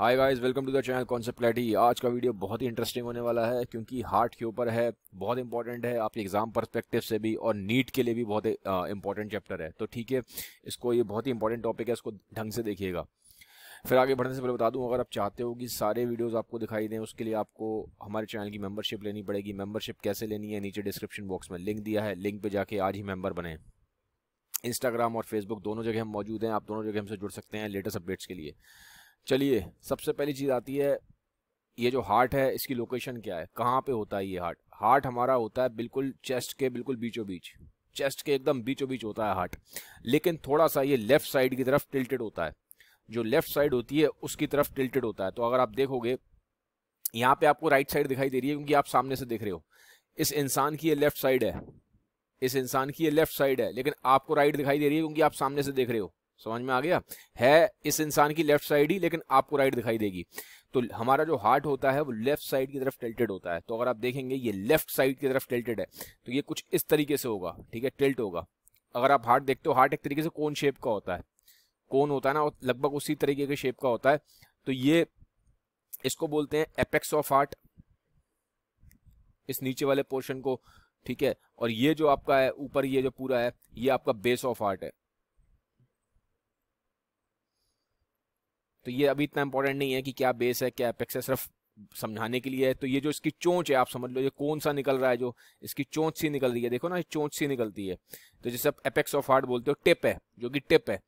hi guys welcome to the channel concept clarity आज का video बहुत ही इंटरेस्टिंग होने वाला है क्योंकि हार्ट के ऊपर है बहुत इंपॉर्टेंट है आपके एग्जाम परस्पेक्टिव से भी और नीट के लिए भी बहुत इंपॉर्टेंट चैप्टर है तो ठीक है इसको ये बहुत ही इंपॉर्टेंट टॉपिक है इसको ढंग से देखिएगा फिर आगे बढ़ने से पहले बता दूं अगर आप चाहते हो कि सारे वीडियोस आपको दिखाई दें उसके लिए आपको हमारे चैनल की मेंबरशिप लेनी पड़ेगी मेंबरशिप कैसे लेनी है नीचे डिस्क्रिप्शन बॉक्स में लिंक दिया है लिंक पे जाके आज ही मेंबर बने इंस्टाग्राम और फेसबुक दोनों जगह हम मौजूद हैं आप दोनों जगह हमसे जुड़ सकते हैं लेटेस्ट अपडेट्स के लिए चलिए सबसे पहली चीज़ आती है ये जो हार्ट है इसकी लोकेशन क्या है कहाँ पे होता है ये हार्ट हार्ट हमारा होता है बिल्कुल चेस्ट के बिल्कुल बीचों बीच चेस्ट के एकदम बीचों बीच होता है हार्ट लेकिन थोड़ा सा ये लेफ्ट साइड की तरफ टिल्टेड होता है जो लेफ्ट साइड होती है उसकी तरफ टिल्टेड होता है तो अगर आप देखोगे यहाँ पे आपको राइट साइड दिखाई दे रही है क्योंकि आप सामने से देख रहे हो इस इंसान की ये लेफ्ट साइड है इस इंसान की ये लेफ्ट साइड है लेकिन आपको राइट दिखाई दे रही है क्योंकि आप सामने से देख रहे हो समझ में आ गया है इस इंसान की लेफ्ट साइड ही लेकिन आपको राइट दिखाई देगी तो हमारा जो हार्ट होता है वो लेफ्ट साइड की तरफ टिल्टेड होता है तो अगर आप देखेंगे ये लेफ्ट साइड की तरफ टिल्टेड है तो ये कुछ इस तरीके से होगा ठीक है टिल्ट होगा अगर आप हार्ट देखते हो हार्ट एक तरीके से कौन शेप का होता है कौन होता है ना लगभग उसी तरीके के शेप का होता है तो ये इसको बोलते हैं एपेक्स ऑफ हार्ट इस नीचे वाले पोर्शन को ठीक है और ये जो आपका है ऊपर ये जो पूरा है ये आपका बेस ऑफ हार्ट है तो ये अभी इतना इंपॉर्टेंट नहीं है कि क्या बेस है क्या अपेक्स है सिर्फ समझाने के लिए है तो ये जो इसकी चोंच है आप समझ लो ये कौन सा निकल रहा है जो इसकी चोंच सी निकल रही है देखो ना ये चोंच सी निकलती है तो जैसे आप अपेक्स ऑफ हार्ट बोलते हो टिप है जो कि टिप है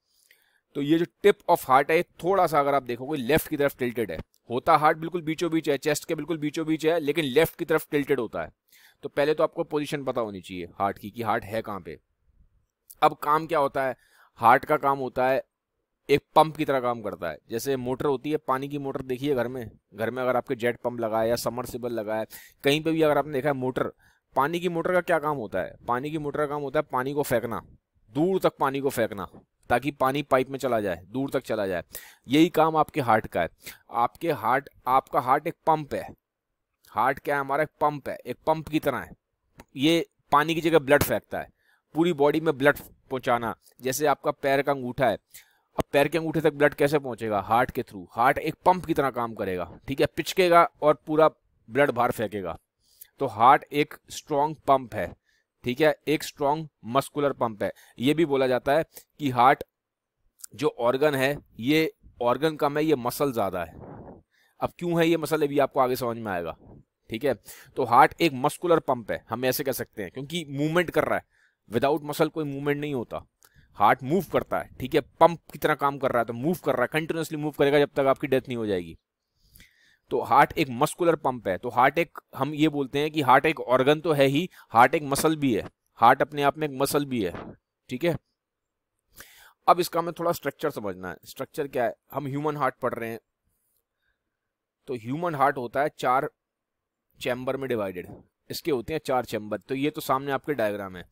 तो ये जो टिप ऑफ हार्ट है ये थोड़ा सा अगर आप देखोगे लेफ्ट की तरफ टिल्टेड है होता हार्ट बिल्कुल बीचों बीच है चेस्ट के बिल्कुल बीचों बीच है लेकिन लेफ्ट की तरफ टिल्टेड होता है तो पहले तो आपको पोजिशन पता होनी चाहिए हार्ट की कि हार्ट है कहाँ पे अब काम क्या होता है हार्ट का काम होता है एक पंप की तरह काम करता है जैसे मोटर होती है पानी की मोटर देखिए घर में घर में अगर आपके जेट पंप लगाए या समरसिबल लगा कहीं पे भी अगर आपने देखा है मोटर पानी की मोटर का क्या काम होता है पानी की मोटर का काम होता है पानी को फेंकना दूर तक पानी को फेंकना ताकि पानी पाइप में चला जाए दूर तक चला जाए यही काम आपके हार्ट का है आपके हार्ट आपका हार्ट एक पंप है हार्ट क्या है हमारा एक पंप है एक पंप की तरह है ये पानी की जगह ब्लड फेंकता है पूरी बॉडी में ब्लड पहुंचाना जैसे आपका पैर का अंगूठा है अब पैर के अंगूठे तक ब्लड कैसे पहुंचेगा हार्ट के थ्रू हार्ट एक पंप की तरह काम करेगा ठीक है पिचकेगा और पूरा ब्लड बाहर फेंकेगा तो हार्ट एक स्ट्रांग पंप है ठीक है एक स्ट्रांग मस्कुलर पंप है ये भी बोला जाता है कि हार्ट जो ऑर्गन है ये ऑर्गन कम है ये मसल ज़्यादा है अब क्यों है ये मसल अभी आपको आगे समझ में आएगा ठीक है तो हार्ट एक मस्कुलर पंप है हम ऐसे कह सकते हैं क्योंकि मूवमेंट कर रहा है विदाउट मसल कोई मूवमेंट नहीं होता हार्ट मूव करता है ठीक है पंप की तरह काम कर रहा है तो मूव कर रहा है कंटिन्यूसली मूव करेगा जब तक आपकी डेथ नहीं हो जाएगी तो हार्ट एक मस्कुलर पंप है तो हार्ट एक हम ये बोलते हैं कि हार्ट एक ऑर्गन तो है ही हार्ट एक मसल भी है हार्ट अपने आप में एक मसल भी है ठीक है अब इसका हमें थोड़ा स्ट्रक्चर समझना है स्ट्रक्चर क्या है हम ह्यूमन हार्ट पढ़ रहे हैं तो ह्यूमन हार्ट होता है चार चैम्बर में डिवाइडेड इसके होते हैं चार चैम्बर तो ये तो सामने आपके डायग्राम है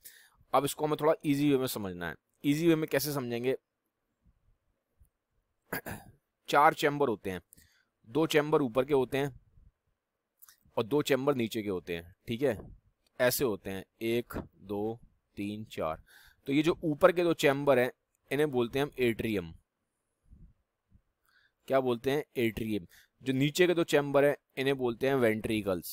अब इसको हमें थोड़ा इजी वे में समझना है इजी वे में कैसे समझेंगे चार चैम्बर होते हैं दो चैम्बर ऊपर के होते हैं और दो चैम्बर नीचे के होते हैं ठीक है ऐसे होते हैं एक दो तीन चार तो ये जो ऊपर के दो चैम्बर हैं इन्हें बोलते हैं हम एट्रियम क्या बोलते हैं एट्रियम जो नीचे के दो चैम्बर हैं इन्हें बोलते हैं वेंट्रिकल्स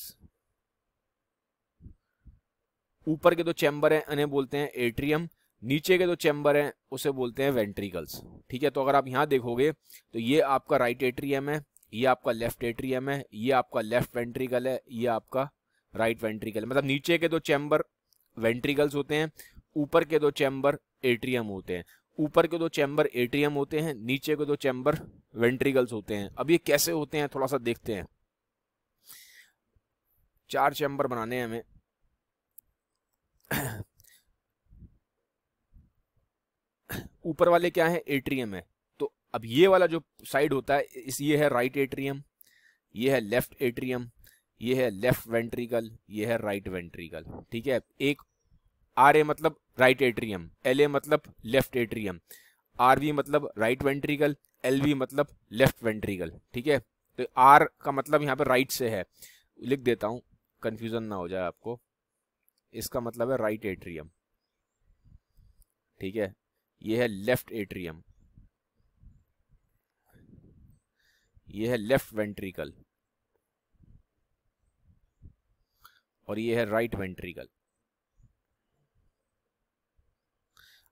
ऊपर के दो चैम्बर हैं इन्हें बोलते हैं एट्रियम नीचे के जो तो चैम्बर हैं उसे बोलते हैं वेंट्रिकल्स ठीक है तो अगर आप यहाँ देखोगे तो ये आपका राइट एट्रियम है ये आपका लेफ्ट एट्रियम है ये आपका लेफ्ट वेंट्रिकल है ये आपका राइट वेंट्रिकल मतलब नीचे के दो चैम्बर वेंट्रिकल्स होते हैं ऊपर के दो चैम्बर एट्रियम होते हैं ऊपर के दो चैम्बर एट्रियम होते हैं नीचे के दो चैम्बर वेंट्रिकल्स होते हैं अब ये कैसे होते हैं थोड़ा सा देखते हैं चार चैम्बर बनाने हैं हमें ऊपर वाले क्या है एट्रियम है तो अब ये वाला जो साइड होता है इस ये है राइट एट्रियम ये है लेफ्ट एट्रियम ये है लेफ्ट वेंट्रिकल ये है राइट वेंट्रिकल ठीक है एक आर ए मतलब राइट एट्रियम एल ए मतलब लेफ्ट एट्रियम आर वी मतलब राइट वेंट्रिकल एल वी मतलब लेफ्ट वेंट्रिकल ठीक है तो आर का मतलब यहाँ पे राइट से है लिख देता हूँ कन्फ्यूजन ना हो जाए आपको इसका मतलब है राइट एट्रियम ठीक है ये है लेफ्ट एट्रियम ये है लेफ्ट वेंट्रिकल और ये है राइट वेंट्रिकल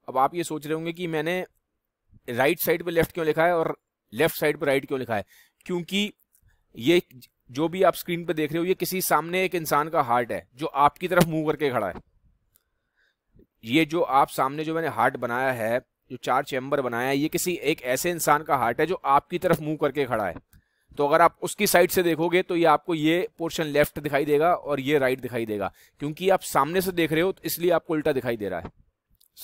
अब आप ये सोच रहे होंगे कि मैंने राइट साइड पे लेफ्ट क्यों लिखा है और लेफ्ट साइड पे राइट क्यों लिखा है क्योंकि ये जो भी आप स्क्रीन पे देख रहे हो ये किसी सामने एक इंसान का हार्ट है जो आपकी तरफ मुंह करके खड़ा है ये जो आप सामने जो मैंने हार्ट बनाया है जो चार चैम्बर बनाया है ये किसी एक ऐसे इंसान का हार्ट है जो आपकी तरफ मुंह करके खड़ा है तो अगर आप उसकी साइड से देखोगे तो ये आपको ये पोर्शन लेफ्ट दिखाई देगा और ये राइट दिखाई देगा क्योंकि आप सामने से देख रहे हो तो इसलिए आपको उल्टा दिखाई दे रहा है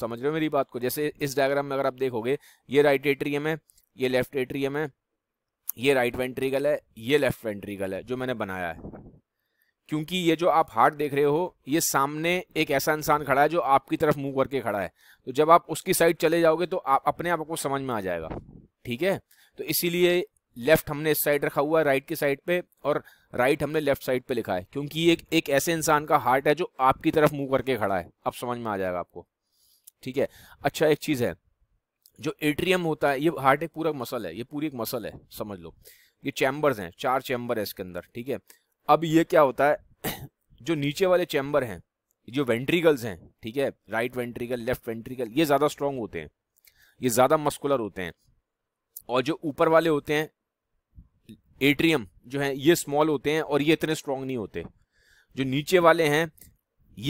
समझ रहे हो मेरी बात को जैसे इस डायग्राम में अगर आप देखोगे ये राइट एट्रियम है ये लेफ्ट एट्रियम है ये राइट वेंट्रिकल है ये लेफ्ट वेंट्रिकल है जो मैंने बनाया है क्योंकि ये जो आप हार्ट देख रहे हो ये सामने एक ऐसा इंसान खड़ा है जो आपकी तरफ मुंह करके खड़ा है तो जब आप उसकी साइड चले जाओगे तो आप अपने आप को समझ में आ जाएगा ठीक है तो इसीलिए लेफ्ट हमने इस साइड रखा हुआ है राइट की साइड पे और राइट हमने लेफ्ट साइड पे लिखा है क्योंकि ये एक ऐसे इंसान का हार्ट है जो आपकी तरफ मुंह करके खड़ा है अब समझ में आ जाएगा आपको ठीक है अच्छा एक चीज़ है जो एट्रियम होता है ये हार्ट एक पूरा मसल है ये पूरी एक मसल है समझ लो ये चैम्बर्स हैं चार चैम्बर है इसके अंदर ठीक है अब ये क्या होता है जो नीचे वाले चैम्बर हैं जो वेंट्रिकल्स हैं ठीक है राइट वेंट्रिकल लेफ्ट वेंट्रिकल ये ज़्यादा स्ट्रांग होते हैं ये ज़्यादा मस्कुलर होते हैं और जो ऊपर वाले होते हैं एट्रियम जो है ये स्मॉल होते हैं और ये इतने स्ट्रांग नहीं होते जो नीचे वाले हैं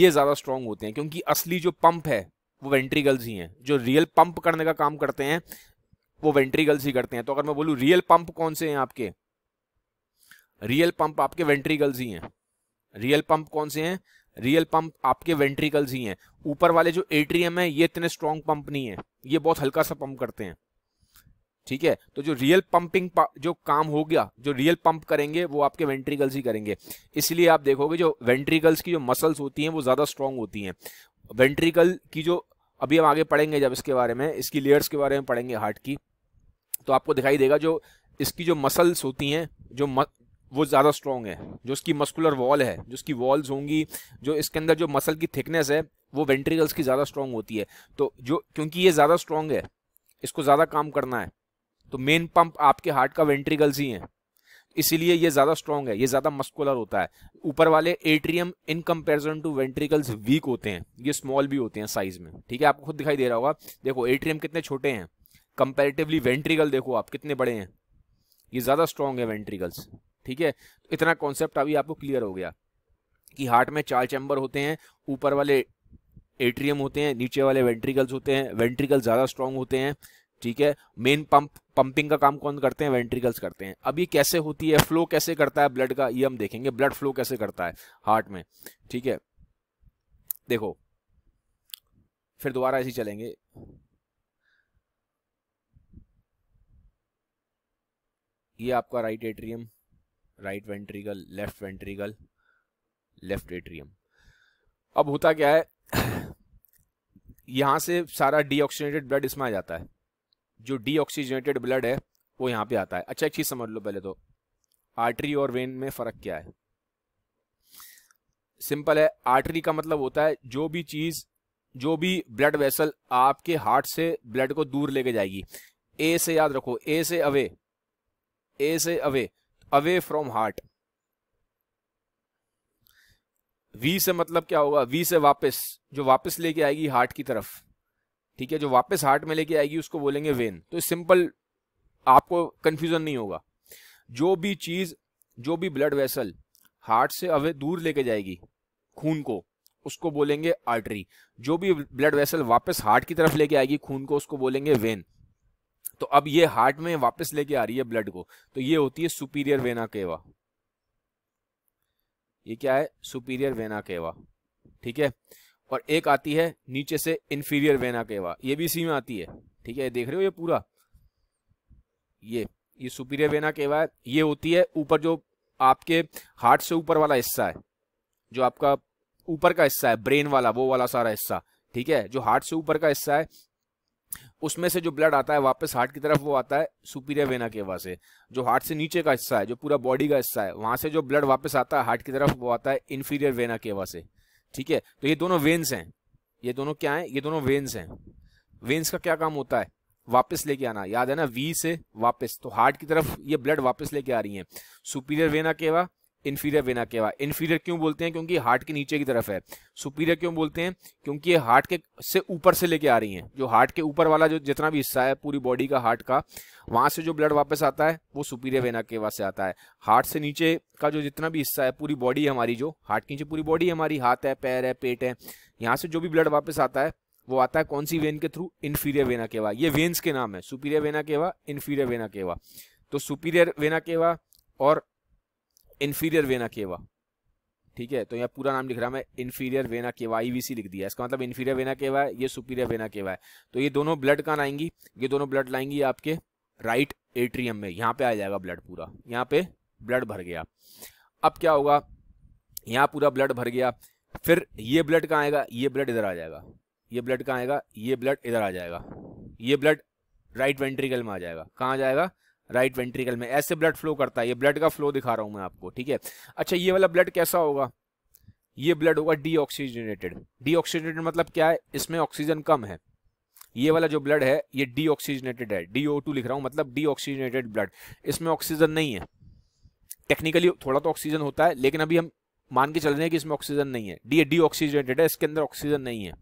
ये ज़्यादा स्ट्रांग होते हैं क्योंकि असली जो पंप है वो वेंट्रिकल्स ही हैं जो रियल पंप करने का काम करते हैं वो वेंट्रिकल्स ही करते हैं तो अगर मैं बोलूँ रियल पंप कौन से हैं आपके रियल पंप आपके वेंट्रिकल्स ही हैं रियल पंप कौन से हैं रियल पंप आपके वेंट्रिकल्स ही हैं ऊपर वाले जो एट्रियम है ये इतने स्ट्रॉन्ग पंप नहीं है ये बहुत हल्का सा पंप करते हैं ठीक है तो जो रियल पंपिंग जो काम हो गया जो रियल पंप करेंगे वो आपके वेंट्रिकल्स ही करेंगे इसलिए आप देखोगे जो वेंट्रिकल्स की जो मसल्स होती हैं वो ज़्यादा स्ट्रांग होती हैं वेंट्रिकल की जो अभी हम आगे पढ़ेंगे जब इसके बारे में इसकी लेयर्स के बारे में पढ़ेंगे हार्ट की तो आपको दिखाई देगा जो इसकी जो मसल्स होती हैं जो वो ज़्यादा स्ट्रॉन्ग है जो उसकी मस्कुलर वॉल है जो उसकी वॉल्स होंगी जो इसके अंदर जो मसल की थिकनेस है वो वेंट्रिकल्स की ज़्यादा स्ट्रॉन्ग होती है तो जो क्योंकि ये ज़्यादा स्ट्रॉन्ग है इसको ज़्यादा काम करना है तो मेन पंप आपके हार्ट का वेंट्रिकल्स ही है इसीलिए ये ज़्यादा स्ट्रॉन्ग है ये ज़्यादा मस्कुलर होता है ऊपर वाले atrium in comparison to ventricles weak होते हैं ये स्मॉल भी होते हैं साइज में ठीक है आपको खुद दिखाई दे रहा होगा देखो एट्रियम कितने छोटे हैं कंपेरेटिवली वेंट्रिकल देखो आप कितने बड़े हैं ये ज़्यादा स्ट्रॉन्ग है वेंट्रिकल्स ठीक है इतना कॉन्सेप्ट अभी आपको क्लियर हो गया कि हार्ट में चार चैम्बर होते हैं ऊपर वाले एट्रियम होते हैं नीचे वाले वेंट्रिकल्स होते हैं वेंट्रिकल ज़्यादा स्ट्रांग होते हैं ठीक है मेन पंप पंपिंग का काम कौन करते हैं वेंट्रिकल्स करते हैं अब ये कैसे होती है फ्लो कैसे करता है ब्लड का ये हम देखेंगे ब्लड फ्लो कैसे करता है हार्ट में ठीक है देखो फिर दोबारा ऐसे चलेंगे ये आपका right atrium right ventricle left ventricle left atrium अब होता क्या है यहाँ से सारा डीऑक्सीजनेटेड ब्लड इसमें आ जाता है जो डीऑक्सीजनेटेड ब्लड है वो यहाँ पे आता है अच्छा एक चीज़ समझ लो पहले तो आर्टरी और वेन में फ़र्क क्या है सिंपल है आर्टरी का मतलब होता है जो भी चीज़ जो भी ब्लड वेसल आपके हार्ट से ब्लड को दूर लेके जाएगी ए से याद रखो ए से अवे ए से away away from heart V से मतलब क्या होगा वी से वापस जो वापस लेके आएगी हार्ट की तरफ ठीक है जो वापस हार्ट में लेके आएगी उसको बोलेंगे वेन तो सिंपल आपको कंफ्यूजन नहीं होगा जो भी चीज जो भी ब्लड वेसल हार्ट से अवे दूर लेके जाएगी खून को उसको बोलेंगे आर्टरी जो भी ब्लड वेसल वापस हार्ट की तरफ लेके आएगी खून को उसको बोलेंगे वेन तो अब ये हार्ट में वापस लेके आ रही है ब्लड को तो ये होती है सुपीरियर वेना केवा ये क्या है सुपीरियर वेना केवा ठीक है और एक आती है नीचे से इन्फीरियर वेना केवा ये भी इसी में आती है ठीक है देख रहे हो ये पूरा ये ये सुपीरियर वेना केवा है ये होती है ऊपर जो आपके हार्ट से ऊपर वाला हिस्सा है जो आपका ऊपर का हिस्सा है ब्रेन वाला वो वाला सारा हिस्सा ठीक है जो हार्ट से ऊपर का हिस्सा है उसमें से जो ब्लड आता है वापस हार्ट की तरफ वो आता है सुपीरियर वेना केवा से जो हार्ट से नीचे का हिस्सा है जो पूरा बॉडी का हिस्सा है वहां से जो ब्लड वापस आता है हार्ट की तरफ वो आता है इन्फीरियर वेना केवा से ठीक है तो ये दोनों वेन्स हैं ये दोनों क्या है ये दोनों वेन्स हैं वेन्स का क्या काम होता है वापस लेके आना याद है ना वी से वापस तो हार्ट की तरफ ये ब्लड वापस लेके आ रही है superior vena cava inferior vena cava inferior क्यों बोलते हैं क्योंकि हार्ट के नीचे की तरफ है सुपीरियर क्यों बोलते हैं क्योंकि ये हार्ट के से ऊपर से लेके आ रही हैं जो हार्ट के ऊपर वाला जो जितना भी हिस्सा है पूरी बॉडी का हार्ट का वहां से जो ब्लड वापस आता है वो सुपीरियर वेना केवा से आता है हार्ट से नीचे का जो जितना भी हिस्सा है पूरी बॉडी हमारी जो हार्ट के नीचे पूरी बॉडी हमारी हाथ है पैर है पेट है यहाँ से जो भी ब्लड वापस आता है वो आता है कौन सी वेन के थ्रू इन्फीरियर वेना केवा ये वेन्स के नाम है superior vena cava inferior vena cava तो सुपीरियर वेना केवा और इन्फीरियर वेना केवा ठीक है तो यहाँ पूरा नाम लिख रहा है मैं इन्फीरियर वेना केवा ईवीसी लिख दिया इसका मतलब इन्फीरियर वेना केवा है ये सुपीरियर वेना केवा है तो ये दोनों ब्लड कहाँ आएंगी ये दोनों ब्लड लाएंगी आपके राइट एट्रियम में यहाँ पे आ जाएगा ब्लड पूरा यहाँ पे ब्लड भर गया अब क्या होगा यहाँ पूरा ब्लड भर गया फिर ये ब्लड कहाँ आएगा ये ब्लड इधर आ जाएगा ये ब्लड कहाँ आएगा ये ब्लड इधर आ जाएगा ये ब्लड राइट वेंट्रिकल में आ जाएगा कहाँ आ जाएगा राइट वेंट्रिकल में ऐसे ब्लड फ्लो करता है ये ब्लड का फ्लो दिखा रहा हूँ मैं आपको ठीक है अच्छा ये वाला ब्लड कैसा होगा ये ब्लड होगा डीऑक्सीजनेटेड डीऑक्सीजनेटेड मतलब क्या है इसमें ऑक्सीजन कम है ये वाला जो ब्लड है ये डीऑक्सीजनेटेड है डी लिख रहा हूँ मतलब डीऑक्सीजनेटेड ब्लड इसमें ऑक्सीजन नहीं है टेक्निकली थोड़ा तो ऑक्सीजन होता है लेकिन अभी हम मान के चल रहे हैं कि इसमें ऑक्सीजन नहीं है डी डी ऑक्सीजनेटेड है इसके अंदर ऑक्सीजन नहीं है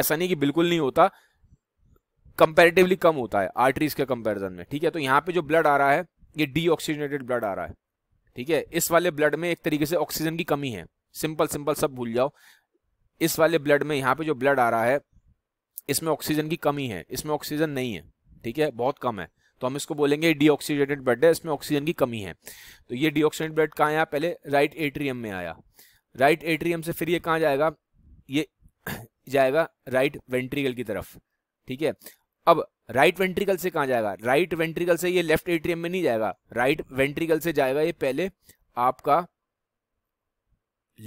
ऐसा नहीं कि बिल्कुल नहीं होता कंपेरेटिवली कम होता है आर्टरीज के कंपेरिजन में ठीक है तो यहाँ पे जो ब्लड आ रहा है ये डीऑक्सीजनेटेड ब्लड आ रहा है ठीक है इस वाले ब्लड में एक तरीके से ऑक्सीजन की कमी है सिंपल सिंपल सब भूल जाओ इस वाले ब्लड में यहाँ पे जो ब्लड आ रहा है इसमें ऑक्सीजन की कमी है इसमें ऑक्सीजन नहीं है ठीक है बहुत कम है तो हम इसको बोलेंगे डीऑक्सीजनेटेड ब्लड है इसमें ऑक्सीजन की कमी है तो ये डीऑक्सीजनेटेड ब्लड कहाँ आया पहले राइट एट्रियम में आया राइट एट्रियम से फिर ये कहाँ जाएगा ये जाएगा राइट वेंट्रिकल की तरफ ठीक है अब राइट वेंट्रिकल से कहाँ जाएगा राइट वेंट्रिकल से ये लेफ्ट एट्रियम में नहीं जाएगा राइट वेंट्रिकल से जाएगा ये पहले आपका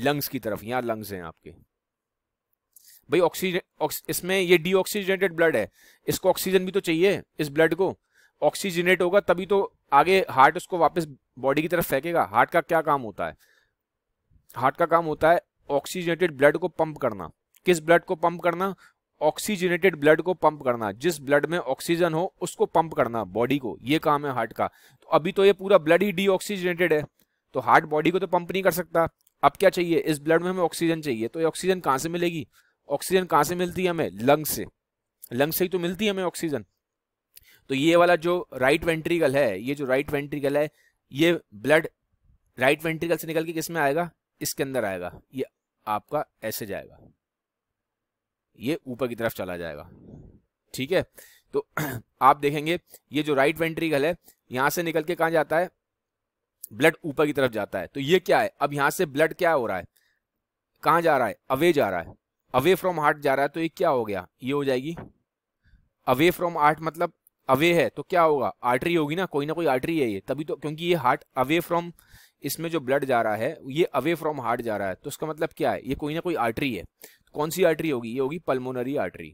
लंग्स की तरफ यहाँ लंग्स हैं आपके भाई ऑक्सीजन औक्स, इसमें ये डीऑक्सीजनेटेड ब्लड है इसको ऑक्सीजन भी तो चाहिए इस ब्लड को ऑक्सीजनेट होगा तभी तो आगे हार्ट उसको वापस बॉडी की तरफ फेंकेगा हार्ट का क्या काम होता है हार्ट का काम होता है ऑक्सीजनेटेड ब्लड को पंप करना किस ब्लड को पंप करना ऑक्सीजनेटेड ब्लड को पंप करना जिस ब्लड में ऑक्सीजन हो उसको पंप करना बॉडी को ये काम है हार्ट का तो अभी तो ये पूरा ब्लड ही डीऑक्सीजनेटेड है तो हार्ट बॉडी को तो पंप नहीं कर सकता अब क्या चाहिए इस ब्लड में हमें ऑक्सीजन चाहिए तो ये ऑक्सीजन कहाँ से मिलेगी ऑक्सीजन कहाँ से मिलती है हमें लंग से लंग से ही तो मिलती है हमें ऑक्सीजन तो ये वाला जो राइट वेंट्रिकल है ये जो राइट वेंट्रिकल है ये ब्लड राइट वेंट्रिकल से निकल के किस में आएगा इसके अंदर आएगा ये आपका ऐसे जाएगा ये ऊपर की तरफ चला जाएगा ठीक है तो आप देखेंगे ये जो राइट वेंट्रिकल है यहां से निकल के कहा जाता है ब्लड ऊपर की तरफ जाता है तो ये क्या है अब यहां से ब्लड क्या हो रहा है कहां जा रहा है अवे जा रहा है अवे फ्रॉम हार्ट जा रहा है तो ये क्या हो गया ये हो जाएगी अवे फ्रॉम हार्ट मतलब अवे है तो क्या होगा आर्टरी होगी ना कोई ना कोई आर्टरी है ये तभी तो क्योंकि ये हार्ट अवे फ्रॉम इसमें जो ब्लड जा रहा है ये अवे फ्रॉम हार्ट जा रहा है तो उसका मतलब क्या है ये कोई ना कोई आर्टरी है कौन सी आर्टरी होगी ये होगी पल्मोनरी आर्टरी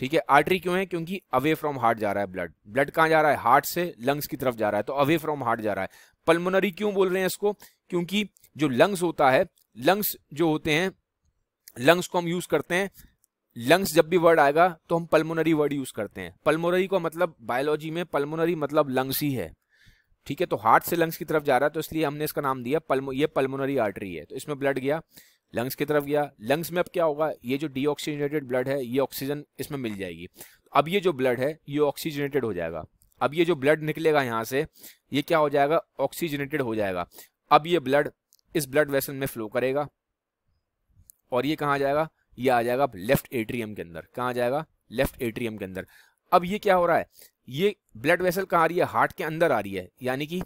ठीक है आर्टरी क्यों है क्योंकि अवे फ्रॉम हार्ट जा रहा है ब्लड ब्लड कहां जा रहा है हार्ट से लंग्स की तरफ जा रहा है तो अवे फ्रॉम हार्ट जा रहा है पल्मोनरी क्यों बोल रहे हैं इसको क्योंकि जो लंग्स होता है लंग्स जो होते हैं लंग्स को हम यूज करते हैं लंग्स जब भी वर्ड आएगा तो हम पल्मोनरी वर्ड यूज करते हैं पल्मोनरी का मतलब बायोलॉजी में पल्मोनरी मतलब लंग्स ही है ठीक है तो हार्ट से लंग्स की तरफ जा रहा है तो इसलिए हमने इसका नाम दिया पल्मो ये पल्मोनरी आर्टरी है तो इसमें ब्लड गया लंग्स की तरफ गया लंग्स में अब क्या होगा ये जो डीऑक्सीजनेटेड ब्लड है ये ऑक्सीजन इसमें मिल जाएगी अब ये जो ब्लड है ये ऑक्सीजनेटेड हो जाएगा अब ये जो ब्लड निकलेगा यहाँ से ये क्या हो जाएगा ऑक्सीजनेटेड हो जाएगा अब ये ब्लड इस ब्लड वेसल में फ्लो करेगा और ये कहाँ जाएगा ये आ जाएगा लेफ्ट एट्रियम के अंदर कहाँ जाएगा लेफ्ट एट्रियम के अंदर अब ये क्या हो रहा है ये ब्लड वेसल कहाँ आ रही है हार्ट के अंदर आ रही है यानी कि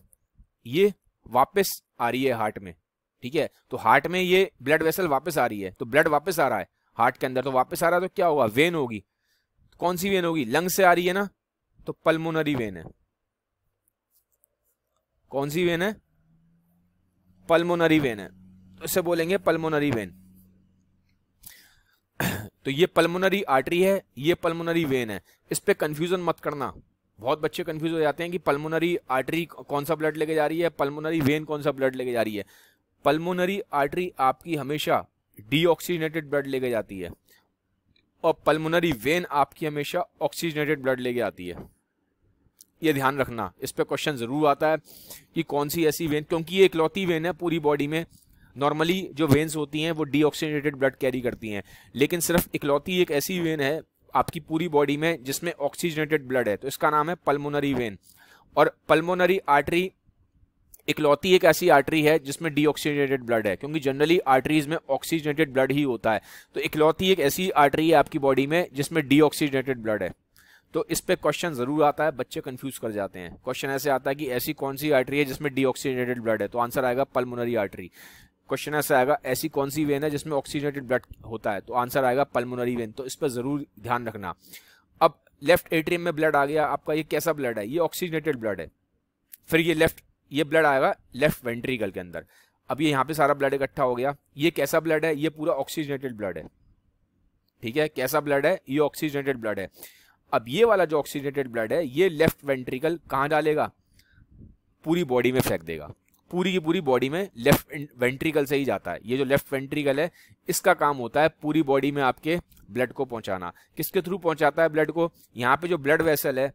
ये वापस आ रही है हार्ट में ठीक है तो हार्ट में ये ब्लड वेसल वापस आ रही है तो ब्लड वापस आ रहा है हार्ट के अंदर तो वापस आ रहा है तो क्या होगा वेन होगी कौन सी वेन होगी लंग से आ रही है ना तो पल्मोनरी वेन है कौन सी वेन है पल्मोनरी वेन है तो इसे बोलेंगे पल्मोनरी वेन तो ये पल्मोनरी आर्टरी है ये पल्मोनरी वेन है इस पर कन्फ्यूज़न मत करना बहुत बच्चे कन्फ्यूज़ हो जाते हैं कि पल्मोनरी आर्टरी कौन सा ब्लड लेके जा रही है पल्मोनरी वेन कौन सा ब्लड लेके जा रही है पल्मोनरी आर्टरी आपकी हमेशा डीऑक्सीजनेटेड ब्लड लेके जाती है और पल्मोनरी वेन आपकी हमेशा ऑक्सीजनेटेड ब्लड लेके आती है ये ध्यान रखना इस पर क्वेश्चन ज़रूर आता है कि कौन सी ऐसी वेन क्योंकि ये इकलौती वेन है पूरी बॉडी में नॉर्मली जो वेन्स होती हैं वो डीऑक्सीजनेटेड ब्लड कैरी करती हैं लेकिन सिर्फ इकलौती एक ऐसी वेन है आपकी पूरी बॉडी में जिसमें ऑक्सीजनेटेड ब्लड है तो इसका नाम है पल्मोनरी वेन और पल्मोनरी आर्टरी इकलौती एक ऐसी आर्टरी है जिसमें डीऑक्सीजनेटेड ब्लड है क्योंकि जनरली आर्टरीज में ऑक्सीजनेटेड ब्लड ही होता है तो इकलौती एक ऐसी आर्टरी है आपकी बॉडी में जिसमें डीऑक्सीजनेटेड ब्लड है तो इस पर क्वेश्चन जरूर आता है बच्चे कंफ्यूज कर जाते हैं क्वेश्चन ऐसे आता है कि ऐसी कौन सी आर्टरी है जिसमें डीऑक्सीजनेटेड ब्लड है तो आंसर आएगा पल्मोनरी आर्टरी क्वेश्चन ऐसा आएगा ऐसी कौन सी वेन है जिसमें ऑक्सीजनेटेड ब्लड होता है तो आंसर आएगा पल्मोनरी वेन तो इस पर ज़रूर ध्यान रखना अब लेफ्ट एट्रियम में ब्लड आ गया आपका ये कैसा ब्लड है ये ऑक्सीजनेटेड ब्लड है फिर ये लेफ्ट ये ब्लड आएगा लेफ्ट वेंट्रिकल के अंदर अब ये यहाँ पे सारा ब्लड इकट्ठा हो गया ये कैसा ब्लड है ये पूरा ऑक्सीजनेटेड ब्लड है ठीक है कैसा ब्लड है ये ऑक्सीजनेटेड ब्लड है अब ये वाला जो ऑक्सीजनेटेड ब्लड है ये लेफ्ट वेंट्रिकल कहाँ डालेगा पूरी बॉडी में फेंक देगा पूरी की पूरी बॉडी में लेफ्ट वेंट्रिकल से ही जाता है ये जो लेफ्ट वेंट्रिकल है इसका काम होता है पूरी बॉडी में आपके ब्लड को पहुंचाना किसके थ्रू पहुंचाता है ब्लड को यहाँ पे जो ब्लड वेसल है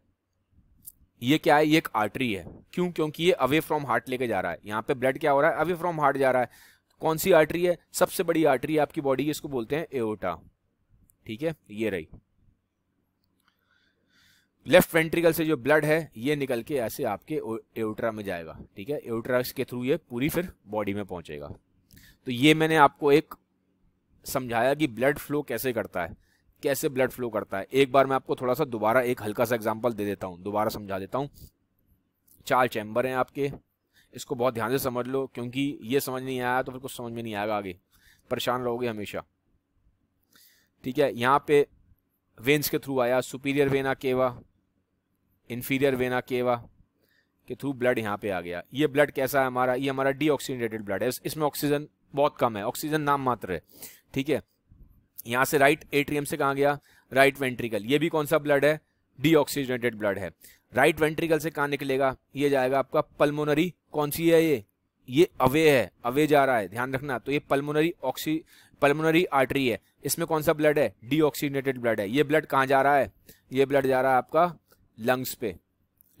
ये क्या है ये एक आर्टरी है क्यों क्योंकि ये अवे फ्रॉम हार्ट लेके जा रहा है यहाँ पे ब्लड क्या हो रहा है अवे फ्रॉम हार्ट जा रहा है कौन सी आर्टरी है सबसे बड़ी आर्टरी आपकी बॉडी की इसको बोलते हैं एओटा ठीक है ये रही लेफ्ट वेंट्रिकल से जो ब्लड है ये निकल के ऐसे आपके एउट्रा में जाएगा ठीक है एउट्रा के थ्रू ये पूरी फिर बॉडी में पहुंचेगा तो ये मैंने आपको एक समझाया कि ब्लड फ्लो कैसे करता है कैसे ब्लड फ्लो करता है एक बार मैं आपको थोड़ा सा दोबारा एक हल्का सा एग्जाम्पल दे देता हूँ दोबारा समझा देता हूँ चार चैम्बर हैं आपके इसको बहुत ध्यान से समझ लो क्योंकि ये समझ नहीं आया तो फिर कुछ समझ में नहीं आएगा आगे परेशान रहोगे हमेशा ठीक है यहाँ पे वेन्स के थ्रू आया superior vena cava inferior vena cava के थ्रू ब्लड यहाँ पे आ गया ये ब्लड कैसा है हमारा ये हमारा डीऑक्सीडेटेड ब्लड है इसमें ऑक्सीजन बहुत कम है ऑक्सीजन नाम मात्र है ठीक है यहाँ से राइट एट्रियम से कहाँ गया राइट वेंट्रिकल ये भी कौन सा ब्लड है डीऑक्सीजनेटेड ब्लड है राइट वेंट्रिकल से कहाँ निकलेगा ये जाएगा आपका पल्मोनरी कौन सी है ये ये अवे है अवे जा रहा है ध्यान रखना तो ये पल्मोनरी ऑक्सी पल्मोनरी आर्टरी है इसमें कौन सा ब्लड है डीऑक्सीजनेटेड ब्लड है ये ब्लड कहाँ जा रहा है ये ब्लड जा रहा है आपका लंग्स पे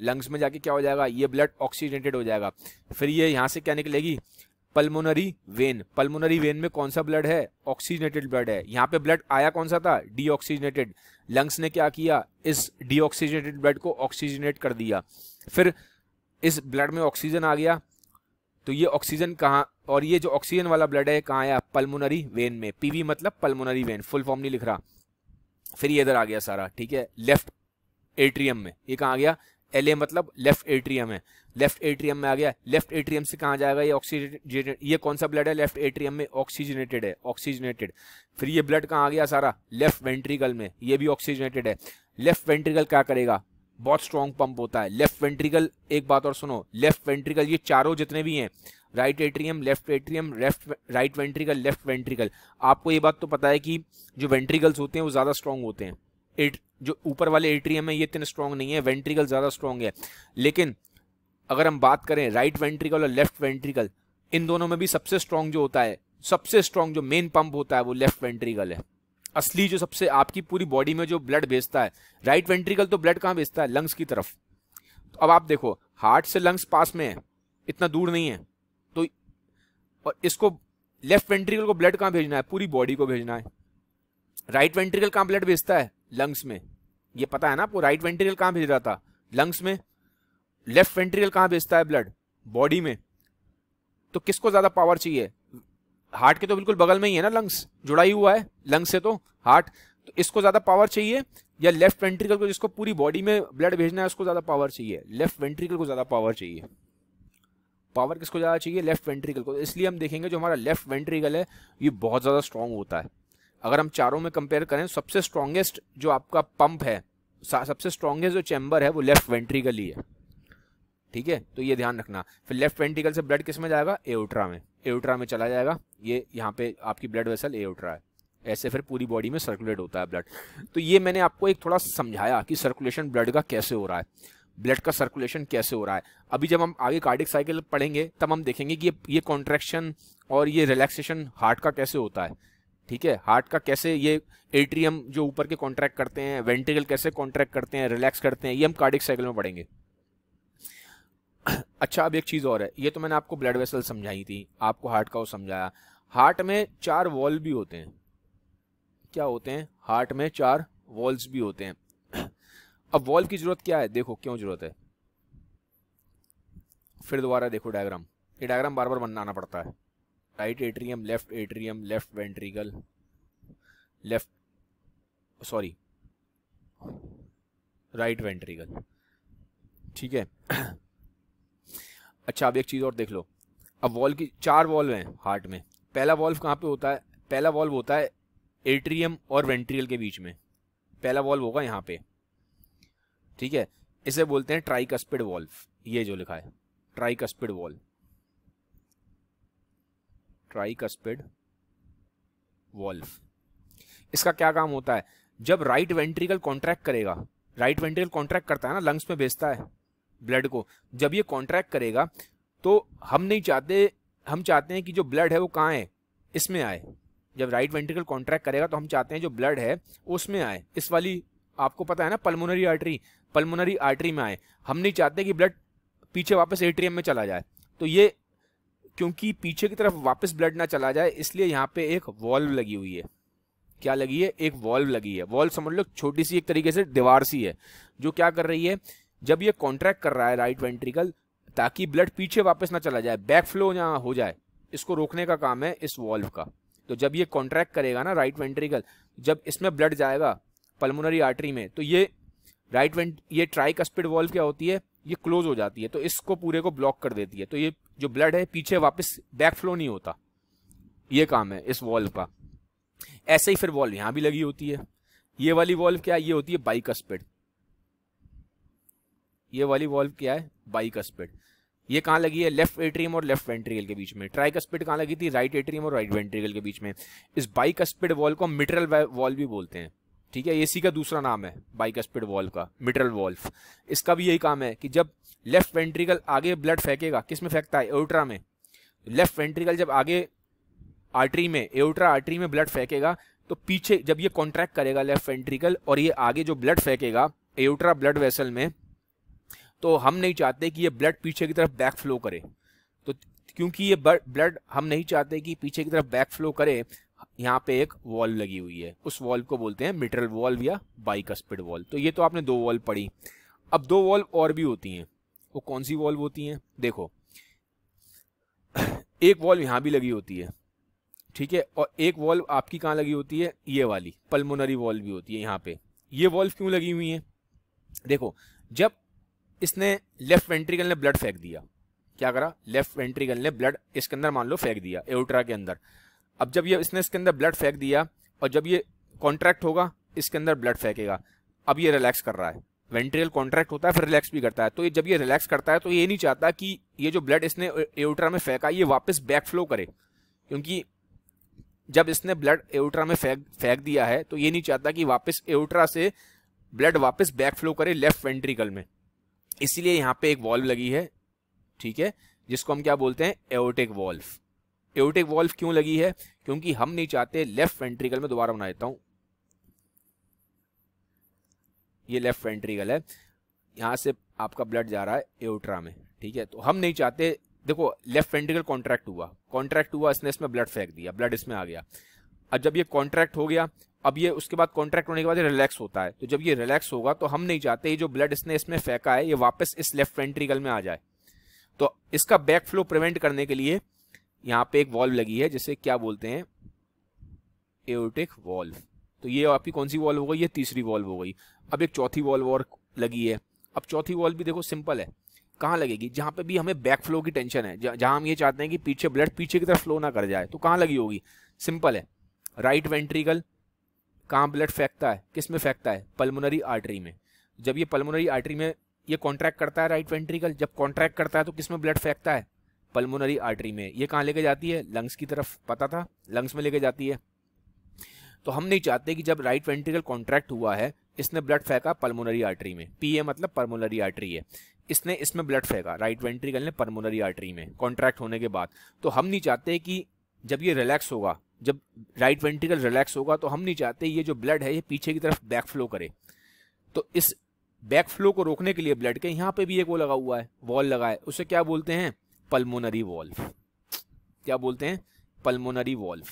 लंग्स में जाके क्या हो जाएगा ये ब्लड ऑक्सीजनेटेड हो जाएगा फिर ये यहाँ से क्या निकलेगी पल्मोनरी वेन पल्मोनरी वेन में कौन सा ब्लड है ऑक्सीजनेटेड ब्लड है यहाँ पे ब्लड आया कौन सा था डी लंग्स ने क्या किया इस डी ब्लड को ऑक्सीजनेट कर दिया फिर इस ब्लड में ऑक्सीजन आ गया तो ये ऑक्सीजन कहाँ और ये जो ऑक्सीजन वाला ब्लड है कहाँ आया पल्मोनरी वेन में पीवी मतलब पल्मोनरी वेन फुल फॉर्म नहीं लिख रहा फिर ये इधर आ गया सारा ठीक है लेफ्ट एट्रियम में ये कहाँ आ गया एल मतलब लेफ्ट एट्रियम है लेफ्ट एट्रियम में आ गया लेफ्ट एट्रियम से कहाँ जाएगा ये ऑक्सीजनेटेड ये कौन सा ब्लड है लेफ्ट एट्रियम में ऑक्सीजनेटेड है ऑक्सीजनेटेड फिर ये ब्लड कहाँ आ गया सारा लेफ्ट वेंट्रिकल में ये भी ऑक्सीजनेटेड है लेफ्ट वेंट्रिकल क्या करेगा बहुत स्ट्रॉन्ग पंप होता है लेफ्ट वेंट्रिकल एक बात और सुनो लेफ्ट वेंट्रिकल ये चारों जितने भी हैं right atrium left atrium left right ventricle left ventricle आपको ये बात तो पता है कि जो वेंट्रिकल्स होते हैं वो ज़्यादा स्ट्रॉन्ग होते हैं एट जो ऊपर वाले एट्रियम है ये इतने स्ट्रॉन्ग नहीं है वेंट्रिकल ज़्यादा स्ट्रॉन्ग है लेकिन अगर हम बात करें राइट वेंट्रिकल और लेफ्ट वेंट्रिकल इन दोनों में भी सबसे स्ट्रॉन्ग जो होता है सबसे स्ट्रॉन्ग जो मेन पंप होता है वो लेफ्ट वेंट्रिकल है असली जो सबसे आपकी पूरी बॉडी में जो ब्लड भेजता है राइट वेंट्रिकल तो ब्लड कहाँ भेजता है लंग्स की तरफ तो अब आप देखो हार्ट से लंग्स पास में है इतना दूर नहीं है तो और इसको लेफ्ट वेंट्रिकल को ब्लड कहाँ भेजना है पूरी बॉडी को भेजना है राइट वेंट्रिकल कहाँ ब्लड भेजता है लंग्स में ये पता है ना आपको राइट वेंट्रियल कहाँ भेज रहा था लंग्स में लेफ्ट वेंट्रियल कहाँ भेजता है ब्लड बॉडी में तो किसको ज़्यादा पावर चाहिए हार्ट के तो बिल्कुल बगल में ही है ना लंग्स जुड़ा ही हुआ है लंग्स से तो हार्ट तो इसको ज़्यादा पावर चाहिए या लेफ्ट वेंट्रिकल को जिसको पूरी बॉडी में ब्लड भेजना है उसको ज़्यादा पावर चाहिए लेफ्ट वेंट्रिकल को ज़्यादा पावर चाहिए पावर किसको ज़्यादा चाहिए लेफ्ट वेंट्रिकल को इसलिए हम देखेंगे जो हमारा लेफ्ट वेंट्रिकल है ये बहुत ज़्यादा स्ट्रांग होता है अगर हम चारों में कंपेयर करें सबसे स्ट्रॉन्गेस्ट जो आपका पंप है सबसे स्ट्रॉन्गेस्ट जो चैम्बर है वो लेफ्ट वेंट्रिकल ही है ठीक है तो ये ध्यान रखना फिर लेफ्ट वेंट्रिकल से ब्लड किस में जाएगा एओट्रा में एओट्रा में चला जाएगा ये यहाँ पे आपकी ब्लड वेसल एओट्रा है ऐसे फिर पूरी बॉडी में सर्कुलेट होता है ब्लड तो ये मैंने आपको एक थोड़ा समझाया कि सर्कुलेशन ब्लड का कैसे हो रहा है ब्लड का सर्कुलेशन कैसे हो रहा है अभी जब हम आगे कार्डिक साइकिल पढ़ेंगे तब हम देखेंगे कि ये ये कॉन्ट्रेक्शन और ये रिलैक्सेशन हार्ट का कैसे होता है ठीक है हार्ट का कैसे ये एट्रियम जो ऊपर के कॉन्ट्रैक्ट करते हैं वेंटिकल कैसे कॉन्ट्रैक्ट करते हैं रिलैक्स करते हैं ये हम कार्डिक साइकिल में पढ़ेंगे अच्छा अब एक चीज़ और है ये तो मैंने आपको ब्लड वेसल समझाई थी आपको हार्ट का वो समझाया हार्ट में चार वॉल भी होते हैं क्या होते हैं हार्ट में चार वॉल्स भी होते हैं अब वॉल की ज़रूरत क्या है देखो क्यों ज़रूरत है फिर दोबारा देखो डायग्राम ये डायग्राम बार बार बनाना पड़ता है right atrium left atrium left ventricle left sorry right ventricle ठीक है अच्छा अब एक चीज़ और देख लो अब वॉल्व की चार वॉल्व हैं हार्ट में पहला वॉल्व कहाँ पे होता है पहला वॉल्व होता है एट्रियम और वेंट्रियल के बीच में पहला वॉल्व होगा यहाँ पे ठीक है इसे बोलते हैं ट्राइकस्पिड वॉल्व ये जो लिखा है ट्राइकस्पिड वॉल्व ट्राइकस्पिड वॉल्व इसका क्या काम होता है जब राइट वेंट्रिकल कॉन्ट्रैक्ट करेगा राइट वेंट्रिकल कॉन्ट्रैक्ट करता है ना लंग्स में भेजता है ब्लड को जब ये कॉन्ट्रैक्ट करेगा तो हम नहीं चाहते हम चाहते हैं कि जो ब्लड है वो कहाँ है इसमें आए जब राइट वेंट्रिकल कॉन्ट्रैक्ट करेगा तो हम चाहते हैं जो ब्लड है उसमें आए इस वाली आपको पता है ना पल्मोनरी आर्टरी पल्मोनरी आर्टरी में आए हम नहीं चाहते कि ब्लड पीछे वापस एट्रियम में चला जाए तो ये क्योंकि पीछे की तरफ वापस ब्लड ना चला जाए इसलिए यहाँ पे एक वॉल्व लगी हुई है क्या लगी है एक वॉल्व लगी है वॉल्व समझ लो छोटी सी एक तरीके से दीवार सी है जो क्या कर रही है जब ये कॉन्ट्रैक्ट कर रहा है राइट वेंट्रिकल ताकि ब्लड पीछे वापस ना चला जाए बैक फ्लो यहाँ हो जाए इसको रोकने का काम है इस वॉल्व का तो जब ये कॉन्ट्रैक्ट करेगा ना राइट वेंट्रिकल जब इसमें ब्लड जाएगा पल्मोनरी आर्टरी में तो ये राइट वेंट ये ट्राई कस्पिड वॉल्व क्या होती है ये क्लोज हो जाती है तो इसको पूरे को ब्लॉक कर देती है तो ये जो ब्लड है पीछे वापस बैक फ्लो नहीं होता ये काम है इस वॉल्व का ऐसे ही फिर वॉल्व यहाँ भी लगी होती है ये वाली वॉल्व क्या है ये होती है बाइक स्पिड ये वाली वॉल्व क्या है बाइक स्पिड ये कहाँ लगी है लेफ्ट एट्रियम और लेफ्ट वेंट्रिकल के बीच में ट्राइक स्पिड कहाँ लगी थी राइट एट्रियम और राइट वेंट्रिकल के बीच में इस बाइक स्पिड वॉल्व को मिटरल वॉल्व भी बोलते हैं ठीक है एसी का दूसरा नाम है बाइक स्पीड वॉल्व का मिटरल वॉल्व इसका भी यही काम है कि जब लेफ्ट वेंट्रिकल आगे ब्लड फेंकेगा किस में फेंकता है एओट्रा में लेफ्ट वेंट्रिकल जब आगे आर्टरी में एओट्रा आर्टरी में ब्लड फेंकेगा तो पीछे जब ये कॉन्ट्रैक्ट करेगा लेफ्ट वेंट्रिकल और ये आगे जो ब्लड फेंकेगा एओट्रा ब्लड वेसल में तो हम नहीं चाहते कि ये ब्लड पीछे की तरफ बैक फ्लो करे तो क्योंकि ये ब्लड हम नहीं चाहते कि पीछे की तरफ बैक फ्लो करे यहाँ पे एक वॉल्व लगी हुई है उस वॉल्व को बोलते हैं मिटरल वॉल्व या स्पीड वॉल्व तो ये तो आपने दो वॉल्व पढ़ी अब दो वॉल्व और भी होती हैं वो कौन सी वॉल्व होती हैं देखो एक वॉल्व यहाँ भी लगी होती है ठीक है और एक वॉल्व आपकी कहाँ लगी होती है ये वाली पल्मोनरी वॉल्व भी होती है यहाँ पे ये वॉल्व क्यों लगी हुई है देखो जब इसने लेफ्ट वेंट्रिकल ने ब्लड फेंक दिया क्या करा लेफ्ट वेंट्रिकल ने ब्लड इसके अंदर मान लो फेंक दिया एउट्रा के अंदर अब जब ये इसने इसके अंदर ब्लड फेंक दिया और जब ये कॉन्ट्रैक्ट होगा इसके अंदर ब्लड फेंकेगा अब ये रिलैक्स कर रहा है वेंट्रियल कॉन्ट्रैक्ट होता है फिर रिलैक्स भी करता है तो ये जब ये रिलैक्स करता है तो ये नहीं चाहता कि ये जो ब्लड इसने एउट्रा में फेंका ये वापस बैक फ्लो करे क्योंकि जब इसने ब्लड एउट्रा में फेंक फेंक दिया है तो ये नहीं चाहता कि वापस एउट्रा से ब्लड वापस बैक फ्लो करे लेफ्ट वेंट्रिकल में इसीलिए यहाँ पे एक वॉल्व लगी है ठीक है जिसको हम क्या बोलते हैं एओटिक वॉल्व एवटिक वॉल्व क्यों लगी है क्योंकि हम नहीं चाहते लेफ्ट वेंट्रिकल में दोबारा बना देता हूं ये लेफ्ट वेंट्रिकल है यहां से आपका ब्लड जा रहा है एवट्रा में ठीक है तो हम नहीं चाहते देखो लेफ्ट वेंट्रिकल कॉन्ट्रैक्ट हुआ कॉन्ट्रैक्ट हुआ इसने इसमें ब्लड फेंक दिया ब्लड इसमें आ गया अब जब ये कॉन्ट्रैक्ट हो गया अब ये उसके बाद कॉन्ट्रैक्ट होने के बाद रिलैक्स होता है तो जब ये रिलैक्स होगा तो हम नहीं चाहते ये जो ब्लड इसने इसमें फेंका है ये वापस इस लेफ्ट वेंट्रिकल में आ जाए तो इसका बैक फ्लो प्रिवेंट करने के लिए यहाँ पे एक वॉल्व लगी है जिसे क्या बोलते हैं एटिक वॉल्व तो ये आपकी कौन सी वॉल्व हो गई ये तीसरी वॉल्व हो गई अब एक चौथी वॉल्व और लगी है अब चौथी वॉल्व भी देखो सिंपल है कहाँ लगेगी जहाँ पे भी हमें बैक फ्लो की टेंशन है जहाँ हम ये चाहते हैं कि पीछे ब्लड पीछे की तरफ फ्लो ना कर जाए तो कहाँ लगी होगी सिंपल है राइट वेंट्रिकल कहाँ ब्लड फेंकता है किस में फेंकता है पल्मोनरी आर्टरी में जब ये पल्मोनरी आर्टरी में ये कॉन्ट्रैक्ट करता है राइट वेंट्रिकल जब कॉन्ट्रैक्ट करता है तो किस में ब्लड फेंकता है पल्मोनरी आर्टरी में ये कहाँ लेके जाती है लंग्स की तरफ पता था लंग्स में लेके जाती है तो हम नहीं चाहते कि जब राइट वेंट्रिकल कॉन्ट्रैक्ट हुआ है इसने ब्लड फेंका पल्मोनरी आर्टरी में पी ए मतलब पल्मोनरी आर्टरी है इसने इसमें ब्लड फेंका राइट वेंट्रिकल ने पल्मोनरी आर्टरी में कॉन्ट्रैक्ट होने के बाद तो हम नहीं चाहते कि जब ये रिलैक्स होगा जब राइट वेंट्रिकल रिलैक्स होगा तो हम नहीं चाहते ये जो ब्लड है ये पीछे की तरफ बैक फ्लो करे तो इस बैक फ्लो को रोकने के लिए ब्लड के यहाँ पे भी एक वो लगा हुआ है वॉल लगा है उसे क्या बोलते हैं पल्मोनरी वॉल्व क्या बोलते हैं पल्मोनरी वॉल्व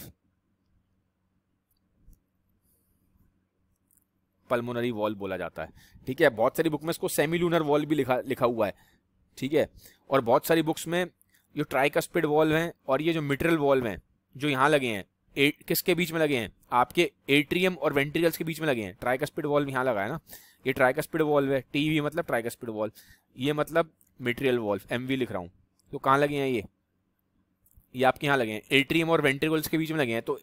पल्मोनरी वॉल्व बोला जाता है ठीक है बहुत सारी बुक में इसको सेमी लूनर वॉल्व भी लिखा लिखा हुआ है ठीक है और बहुत सारी बुक्स में जो ट्राइकस्पिड वॉल्व हैं और ये जो मिट्रल वॉल्व हैं जो यहाँ लगे हैं किसके बीच में लगे हैं आपके एट्रियम और वेंट्रिकल्स के बीच में लगे हैं ट्राइकस्पिड वॉल्व यहाँ लगा है ना ये ट्राइकस्पिड वॉल्व है टीवी मतलब ट्राइकस्पिड वॉल्व ये मतलब मिट्रियल वॉल्व एम लिख रहा हूँ तो कहाँ लगे हैं ये ये आपके यहाँ लगे हैं एट्रियम और वेंट्रिकल्स के बीच में लगे हैं तो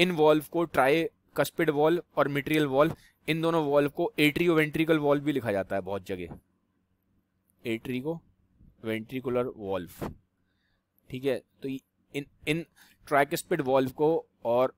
इन वॉल्व को ट्राई कस्पिड वॉल्व और मिट्रियल वॉल्व इन दोनों वॉल्व को एट्रियो वेंट्रिकल वॉल्व भी लिखा जाता है बहुत जगह एट्रिको वेंट्रिकुलर वॉल्व ठीक है तो इन इन ट्राइकस्पिड वॉल्व को और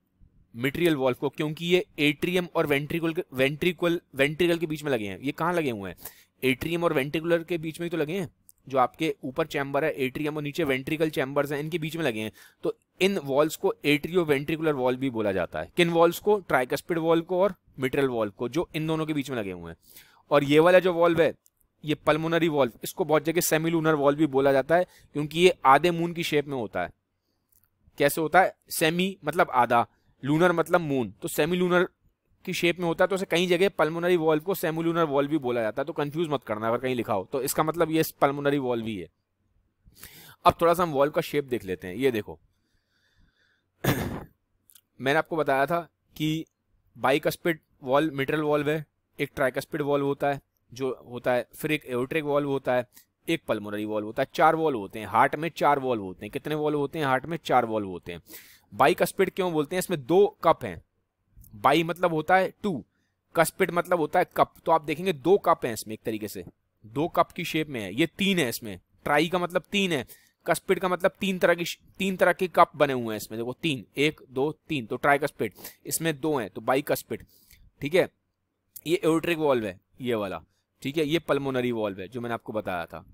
मिट्रियल वॉल्व को क्योंकि ये एट्रियम और वेंट्रिकुल वेंट्रिकुल वेंट्रिकल के बीच में लगे हैं ये कहाँ लगे हुए हैं एट्रियम और वेंट्रिकुलर के बीच में ही तो लगे हैं जो आपके ऊपर चैम्बर है एट्रियम और नीचे वेंट्रिकल चैम्बर्स हैं इनके बीच में लगे हैं तो इन वॉल्स को एट्रियो वेंट्रिकुलर वॉल भी बोला जाता है किन वॉल्स को ट्राइकस्पिड वॉल को और मिट्रल वॉल्व को जो इन दोनों के बीच में लगे हुए हैं और ये वाला जो वॉल्व है ये पल्मोनरी वॉल्व इसको बहुत जगह सेमिलूनर वॉल्व भी बोला जाता है क्योंकि ये आधे मून की शेप में होता है कैसे होता है सेमी मतलब आधा लूनर मतलब मून तो सेमी लूनर की शेप में होता है तो उसे कई जगह पल्मोनरी वॉल्व को सेमुलूनर वॉल्व भी बोला जाता है तो कंफ्यूज मत करना अगर कहीं लिखा हो तो इसका मतलब ये पल्मोनरी वॉल्व ही है अब थोड़ा सा हम वॉल्व का शेप देख लेते हैं ये देखो मैंने आपको बताया था कि बाइकस्पिड वॉल्व मिटरल वॉल्व है एक ट्राइकस्पिड वॉल्व होता है जो होता है फिर एक एवोट्रिक वॉल्व होता है एक पल्मोनरी वॉल्व होता है चार वॉल्व होते हैं हार्ट में चार वॉल्व होते हैं कितने वॉल्व होते हैं हार्ट में चार वॉल्व होते हैं बाइकस्पिड क्यों बोलते हैं इसमें दो कप हैं बाई मतलब होता है टू कस्पिट मतलब होता है कप तो आप देखेंगे दो कप हैं इसमें एक तरीके से दो कप की शेप में है ये तीन है इसमें ट्राई का मतलब तीन है कस्पिट का मतलब तीन तरह की तीन तरह के कप बने हुए हैं इसमें देखो तीन एक दो तीन तो ट्राई कस्पिट इसमें दो हैं तो बाई कस्पिट ठीक है ये एरोट्रिक वॉल्व है ये वाला ठीक है ये पल्मोनरी वॉल्व है जो मैंने आपको बताया था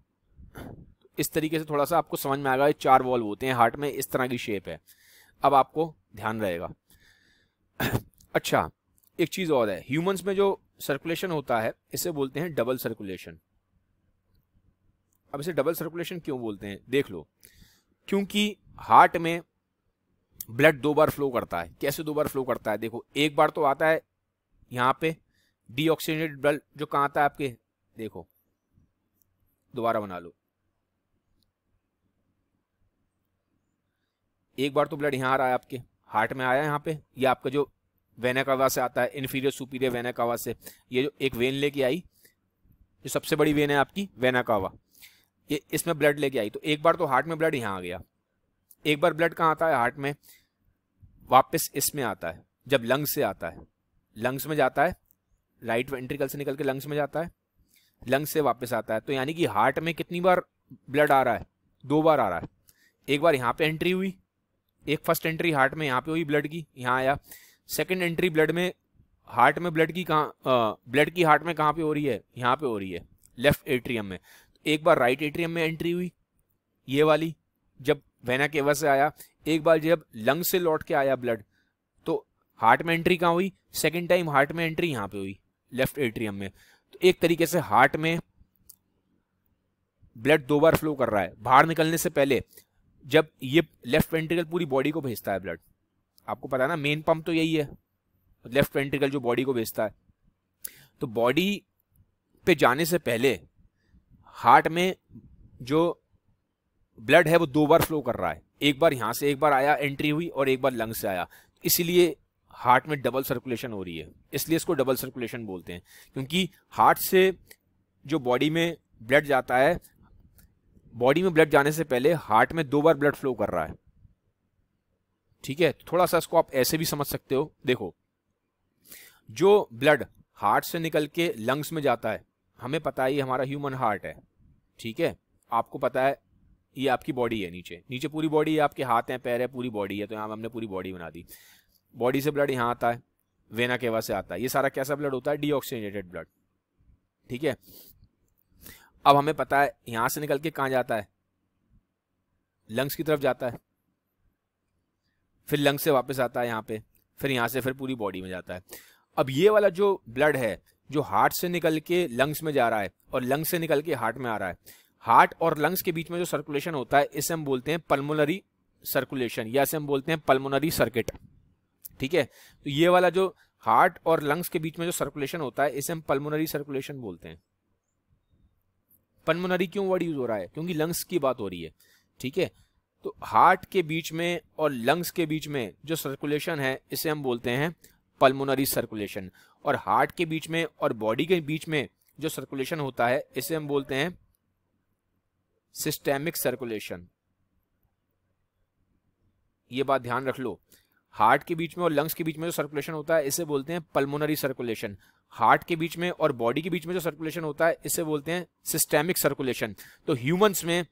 इस तरीके से थोड़ा सा आपको समझ में आएगा ये चार वॉल्व होते हैं हार्ट में इस तरह की शेप है अब आपको ध्यान रहेगा अच्छा एक चीज और है ह्यूमंस में जो सर्कुलेशन होता है इसे बोलते हैं डबल सर्कुलेशन अब इसे डबल सर्कुलेशन क्यों बोलते हैं देख लो क्योंकि हार्ट में ब्लड दो बार फ्लो करता है कैसे दो बार फ्लो करता है देखो एक बार तो आता है यहां पे डीऑक्सीजनेटेड ब्लड जो कहां आता है आपके देखो दोबारा बना लो एक बार तो ब्लड यहां आ रहा है आपके हार्ट में आया यहां पे ये आपका जो वेनाकावा से आता है इन्फीरियर सुपीरियर वेना कावा से ये जो एक वेन लेके आई जो सबसे बड़ी वेन है आपकी वेनाकावा ये इसमें ब्लड लेके आई तो एक बार तो हार्ट में ब्लड यहाँ आ गया एक बार ब्लड कहाँ आता है हार्ट में वापस इसमें आता है जब लंग्स से आता है लंग्स में जाता है राइट वेंट्रिकल से निकल के लंग्स में जाता है लंग्स से वापस आता है तो यानी कि हार्ट में कितनी बार ब्लड आ रहा है दो बार आ रहा है एक बार यहाँ पे एंट्री हुई एक फर्स्ट एंट्री हार्ट में यहाँ पे हुई ब्लड की यहाँ आया सेकेंड एंट्री ब्लड में हार्ट में ब्लड की कहाँ ब्लड की हार्ट में कहाँ पे हो रही है यहाँ पे हो रही है लेफ्ट एट्रियम में तो एक बार राइट एट्रियम में एंट्री हुई ये वाली जब वेना केवा से आया एक बार जब लंग से लौट के आया ब्लड तो हार्ट में एंट्री कहाँ हुई सेकेंड टाइम हार्ट में एंट्री यहाँ पे हुई लेफ्ट एट्रियम में तो एक तरीके से हार्ट में ब्लड दो बार फ्लो कर रहा है बाहर निकलने से पहले जब ये लेफ्ट वेंट्रिकल पूरी बॉडी को भेजता है ब्लड आपको पता है ना मेन पंप तो यही है लेफ्ट वेंट्रिकल जो बॉडी को भेजता है तो बॉडी पे जाने से पहले हार्ट में जो ब्लड है वो दो बार फ्लो कर रहा है एक बार यहाँ से एक बार आया एंट्री हुई और एक बार लंग से आया इसीलिए हार्ट में डबल सर्कुलेशन हो रही है इसलिए इसको डबल सर्कुलेशन बोलते हैं क्योंकि हार्ट से जो बॉडी में ब्लड जाता है बॉडी में ब्लड जाने से पहले हार्ट में दो बार ब्लड फ्लो कर रहा है ठीक है थोड़ा सा इसको आप ऐसे भी समझ सकते हो देखो जो ब्लड हार्ट से निकल के लंग्स में जाता है हमें पता है ये हमारा ह्यूमन हार्ट है ठीक है आपको पता है ये आपकी बॉडी है नीचे नीचे पूरी बॉडी है आपके हाथ हैं पैर है पूरी बॉडी है तो यहाँ हमने पूरी बॉडी बना दी बॉडी से ब्लड यहाँ आता है वेना केवा से आता है ये सारा कैसा ब्लड होता है डीऑक्सीजनेटेड ब्लड ठीक है अब हमें पता है यहाँ से निकल के कहाँ जाता है लंग्स की तरफ जाता है फिर लंग से वापस आता है यहाँ पे फिर यहाँ से फिर पूरी बॉडी में जाता है अब ये वाला जो ब्लड है जो हार्ट से निकल के लंग्स में जा रहा है और लंग्स से निकल के हार्ट में आ रहा है हार्ट और लंग्स के बीच में जो सर्कुलेशन होता है इसे हम बोलते हैं पल्मोनरी सर्कुलेशन या इसे हम बोलते हैं पल्मोनरी सर्किट ठीक है तो ये वाला जो हार्ट और लंग्स के बीच में जो सर्कुलेशन होता है इसे हम पल्मोनरी सर्कुलेशन बोलते हैं पल्मोनरी क्यों वर्ड यूज हो रहा है क्योंकि लंग्स की बात हो रही है ठीक है तो हार्ट के बीच में और लंग्स के बीच में जो सर्कुलेशन है इसे हम बोलते हैं पल्मोनरी सर्कुलेशन और हार्ट के बीच में और बॉडी के बीच में जो सर्कुलेशन होता है इसे हम बोलते हैं सिस्टेमिक सर्कुलेशन ये बात ध्यान रख लो हार्ट के बीच में और लंग्स के बीच में जो सर्कुलेशन होता है इसे बोलते हैं पल्मोनरी सर्कुलेशन हार्ट के बीच में और बॉडी के बीच में जो सर्कुलेशन होता है इसे बोलते हैं सिस्टेमिक सर्कुलेशन तो ह्यूमंस में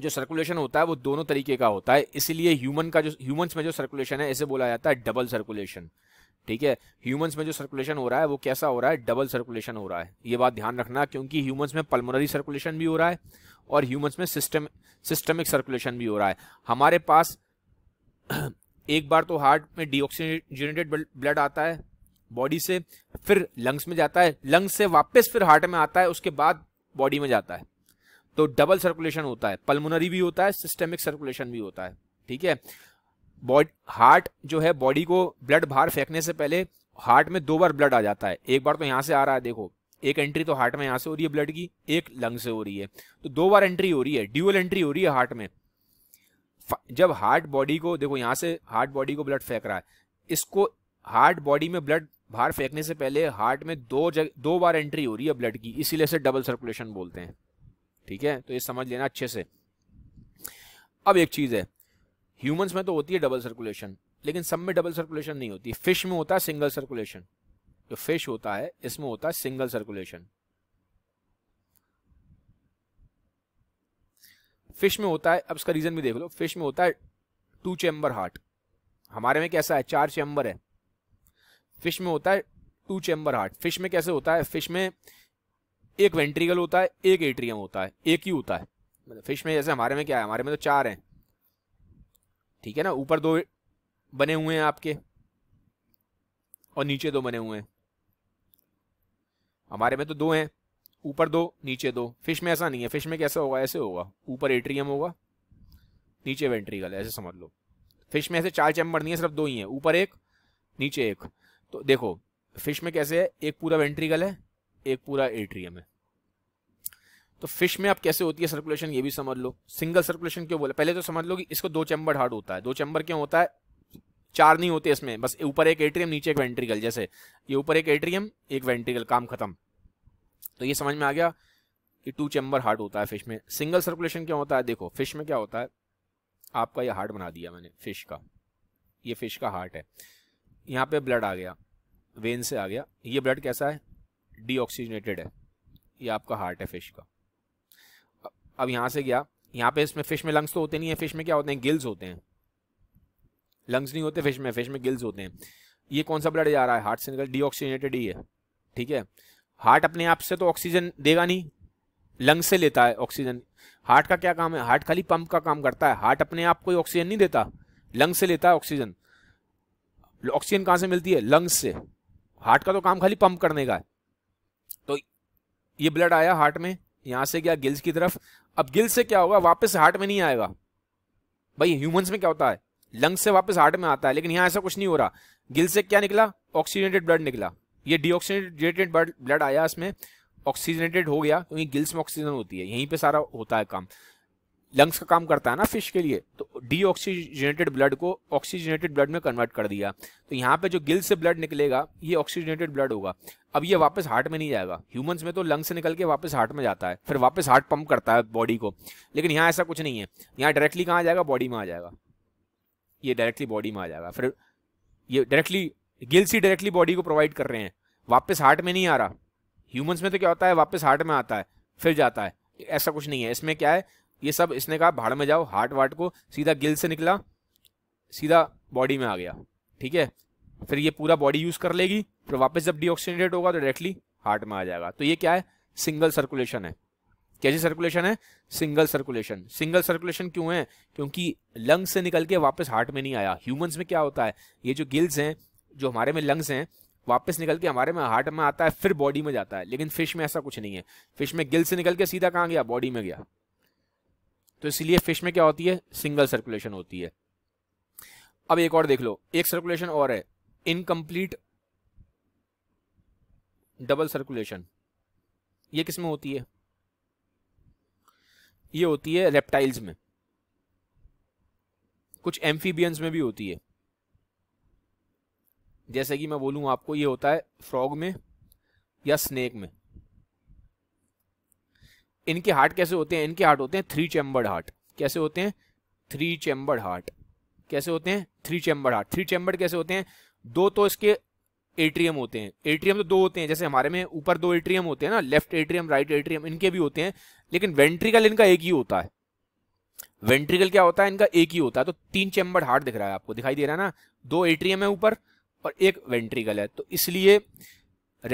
जो सर्कुलेशन होता है वो दोनों तरीके का होता है इसीलिए ह्यूमन का जो ह्यूमंस में जो सर्कुलेशन है इसे बोला जाता है डबल सर्कुलेशन ठीक है ह्यूमंस में जो सर्कुलेशन हो रहा है वो कैसा हो रहा है डबल सर्कुलेशन हो रहा है ये बात ध्यान रखना क्योंकि ह्यूमंस में पल्मोनरी सर्कुलेशन भी हो रहा है और ह्यूमंस में सिस्टम सिस्टमिक सर्कुलेशन भी हो रहा है हमारे पास एक बार तो हार्ट में डिऑक्सीजनेटेड ब्लड आता है बॉडी से फिर लंग्स में जाता है लंग्स से वापस फिर हार्ट में आता है उसके बाद बॉडी में जाता है तो डबल सर्कुलेशन होता है पल्मोनरी भी होता है सिस्टेमिक सर्कुलेशन भी होता है ठीक है बॉडी हार्ट जो है बॉडी को ब्लड बाहर फेंकने से पहले हार्ट में दो बार ब्लड आ जाता है एक बार तो यहाँ से आ रहा है देखो एक एंट्री तो हार्ट में यहाँ से हो रही है ब्लड की एक लंग से हो रही है तो दो बार एंट्री हो रही है ड्यूअल एंट्री हो रही है हार्ट में जब हार्ट बॉडी को देखो यहाँ से हार्ट बॉडी को ब्लड फेंक रहा है इसको हार्ट बॉडी में ब्लड बाहर फेंकने से पहले हार्ट में दो जग दो बार एंट्री हो रही है ब्लड की इसीलिए से डबल सर्कुलेशन बोलते हैं ठीक है तो ये समझ लेना अच्छे से अब एक चीज़ है ह्यूमंस में तो होती है डबल सर्कुलेशन लेकिन सब में डबल सर्कुलेशन नहीं होती फिश में होता है सिंगल सर्कुलेशन जो फिश होता है इसमें होता है सिंगल सर्कुलेशन फिश में होता है अब इसका रीजन भी देख लो फिश में होता है टू चैम्बर हार्ट हमारे में कैसा है चार चैम्बर है फिश में होता है टू चैम्बर हार्ट फिश में कैसे होता है फिश में एक वेंट्रिकल होता है एक एट्रियम होता है एक ही होता है मतलब फिश में जैसे हमारे में क्या है हमारे में तो चार हैं ठीक है ना ऊपर दो बने हुए हैं आपके और नीचे दो बने हुए हैं हमारे में तो दो हैं ऊपर दो नीचे दो फिश में ऐसा नहीं है फिश में कैसा होगा ऐसे होगा ऊपर एट्रियम होगा नीचे वेंट्रिकल ऐसे समझ लो फिश में ऐसे चार चैम्बर नहीं है सिर्फ दो ही हैं ऊपर एक नीचे एक तो देखो फिश में कैसे है एक पूरा वेंट्रिकल है एक पूरा एट्रियम है तो फिश में आप कैसे होती है सर्कुलेशन ये भी समझ लो सिंगल सर्कुलेशन क्यों बोले पहले तो समझ लो कि इसको दो चैम्बर हार्ट होता है दो चैम्बर क्यों होता है चार नहीं होते इसमें बस ऊपर एक एट्रियम नीचे एक वेंट्रिकल जैसे ये ऊपर एक एट्रियम एक वेंट्रिकल काम खत्म तो ये समझ में आ गया कि टू चैम्बर हार्ट होता है फिश में सिंगल सर्कुलेशन क्यों होता है देखो फिश में क्या होता है आपका ये हार्ट बना दिया मैंने फिश का ये फिश का हार्ट है यहाँ पे ब्लड आ गया वेन से आ गया ये ब्लड कैसा है डीऑक्सीजनेटेड है ये आपका हार्ट है फिश का अब यहाँ से गया यहाँ पे इसमें फिश में लंग्स तो होते नहीं है फिश में क्या होते हैं गिल्स होते हैं लंग्स नहीं होते फिश में फिश में गिल्स होते हैं ये कौन सा ब्लड जा रहा है हार्ट से निकल डीऑक्सीजनेटेड ही है ठीक है हार्ट अपने आप से तो ऑक्सीजन देगा नहीं लंग्स से लेता है ऑक्सीजन हार्ट का क्या काम है हार्ट खाली पंप का काम करता है हार्ट अपने आप कोई ऑक्सीजन नहीं देता लंग्स से लेता है ऑक्सीजन ऑक्सीजन कहाँ से मिलती है लंग्स से हार्ट का तो काम खाली पंप करने का है ये ब्लड आया हार्ट में यहां से गया गिल्स की तरफ अब गिल्स से क्या होगा वापस हार्ट में नहीं आएगा भाई ह्यूमंस में क्या होता है लंग्स से वापस हार्ट में आता है लेकिन यहां ऐसा कुछ नहीं हो रहा गिल से क्या निकला ऑक्सीजनेटेड ब्लड निकला ये डीऑक्सीजनेटेड ब्लड आया इसमें ऑक्सीजनेटेड हो गया क्योंकि गिल्स में ऑक्सीजन होती है यहीं पे सारा होता है काम लंग्स का काम करता है ना फिश के लिए तो डी ऑक्सीजनेटेड ब्लड को ऑक्सीजनेटेड ब्लड में कन्वर्ट कर दिया तो यहाँ पे जो गिल से ब्लड निकलेगा ये ऑक्सीजनेटेड ब्लड होगा अब ये वापस हार्ट में नहीं जाएगा ह्यूमंस में तो लंग्स से निकल के वापस हार्ट में जाता है फिर वापस हार्ट पंप करता है बॉडी को लेकिन यहाँ ऐसा कुछ नहीं है यहाँ डायरेक्टली कहाँ जाएगा बॉडी में आ जाएगा ये डायरेक्टली बॉडी में आ जाएगा फिर ये डायरेक्टली गिल्स ही डायरेक्टली बॉडी को प्रोवाइड कर रहे हैं वापस हार्ट में नहीं आ रहा ह्यूमंस में तो क्या होता है वापस हार्ट में आता है फिर जाता है ऐसा कुछ नहीं है इसमें क्या है ये सब इसने कहा भाड़ में जाओ हार्ट वाट को सीधा गिल से निकला सीधा बॉडी में आ गया ठीक है फिर ये पूरा बॉडी यूज कर लेगी फिर वापस जब डिऑक्सीनेटेड होगा तो डायरेक्टली हार्ट में आ जाएगा तो ये क्या है सिंगल सर्कुलेशन है कैसी सर्कुलेशन है सिंगल सर्कुलेशन सिंगल सर्कुलेशन क्यों है क्योंकि लंग्स से निकल के वापस हार्ट में नहीं आया ह्यूमंस में क्या होता है ये जो गिल्स हैं जो हमारे में लंग्स हैं वापस निकल के हमारे में हार्ट में आता है फिर बॉडी में जाता है लेकिन फिश में ऐसा कुछ नहीं है फिश में गिल से निकल के सीधा कहाँ गया बॉडी में गया तो इसलिए फिश में क्या होती है सिंगल सर्कुलेशन होती है अब एक और देख लो एक सर्कुलेशन और है इनकम्प्लीट डबल सर्कुलेशन ये किसमें होती है ये होती है रेप्टाइल्स में कुछ एम्फीबियंस में भी होती है जैसे कि मैं बोलूं आपको ये होता है फ्रॉग में या स्नेक में इनके हार्ट कैसे होते हैं इनके हार्ट होते हैं थ्री चैम्बर्ड हार्ट कैसे होते हैं थ्री चैम्बर्ड हार्ट कैसे होते हैं three chambered heart three chambered कैसे होते हैं दो तो इसके एट्रियम होते हैं एट्रियम तो दो होते हैं जैसे हमारे में ऊपर दो एट्रियम होते हैं ना लेफ्ट एट्रियम राइट एट्रियम इनके भी होते हैं लेकिन वेंट्रिकल इनका एक ही होता है वेंट्रिकल क्या होता है इनका एक ही होता है तो तीन चैम्बर्ड हार्ट दिख रहा है आपको दिखाई दे रहा है ना दो एट्रियम है ऊपर और एक वेंट्रिकल है तो इसलिए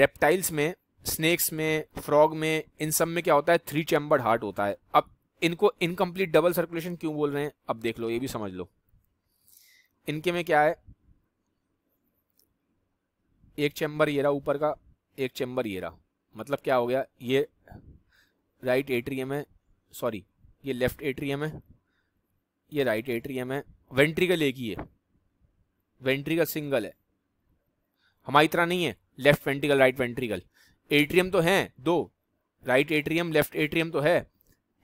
रेप्टाइल्स में स्नेक्स में फ्रॉग में इन सब में क्या होता है थ्री चैम्बर्ड हार्ट होता है अब इनको इनकम्प्लीट डबल सर्कुलेशन क्यों बोल रहे हैं अब देख लो ये भी समझ लो इनके में क्या है एक चैम्बर ये रहा ऊपर का एक चैम्बर ये रहा मतलब क्या हो गया ये राइट एट्रियम है सॉरी ये लेफ्ट एट्रियम है ये राइट एट्रियम है वेंट्रिकल एक ही है वेंट्रिकल सिंगल है हमारी तरह नहीं है left ventricle right ventricle atrium तो हैं दो राइट एट्रियम लेफ्ट एट्रियम तो है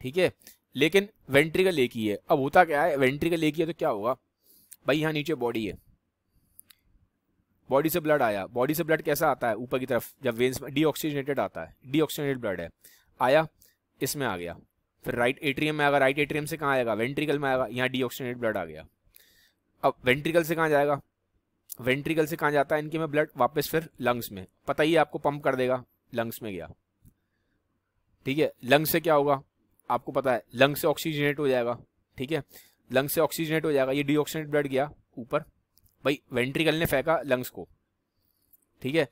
ठीक है लेकिन वेंट्रिकल एक ही है अब होता क्या है वेंट्रिकल एक ही है तो क्या होगा भाई यहाँ नीचे बॉडी है बॉडी से ब्लड आया बॉडी से ब्लड कैसा आता है ऊपर की तरफ जब वेन्स में डीऑक्सीजनेटेड आता है डीऑक्सीजनेटेड ब्लड है आया इसमें आ गया फिर राइट एट्रियम में आएगा राइट एट्रियम से कहाँ आएगा वेंट्रिकल में आएगा यहाँ डीऑक्सीजनेटेड ब्लड आ गया अब वेंट्रिकल से कहाँ जाएगा वेंट्रिकल से कहाँ जाता है इनके में ब्लड वापस फिर लंग्स में पता ही आपको पंप कर देगा लंग्स में गया ठीक है लंग्स से क्या होगा आपको पता है लंग्स से ऑक्सीजनेट हो जाएगा ठीक है लंग्स से ऑक्सीजनेट हो जाएगा ये डीऑक्सीजनेट ब्लड गया ऊपर भाई वेंट्रिकल ने फेंका लंग्स को ठीक है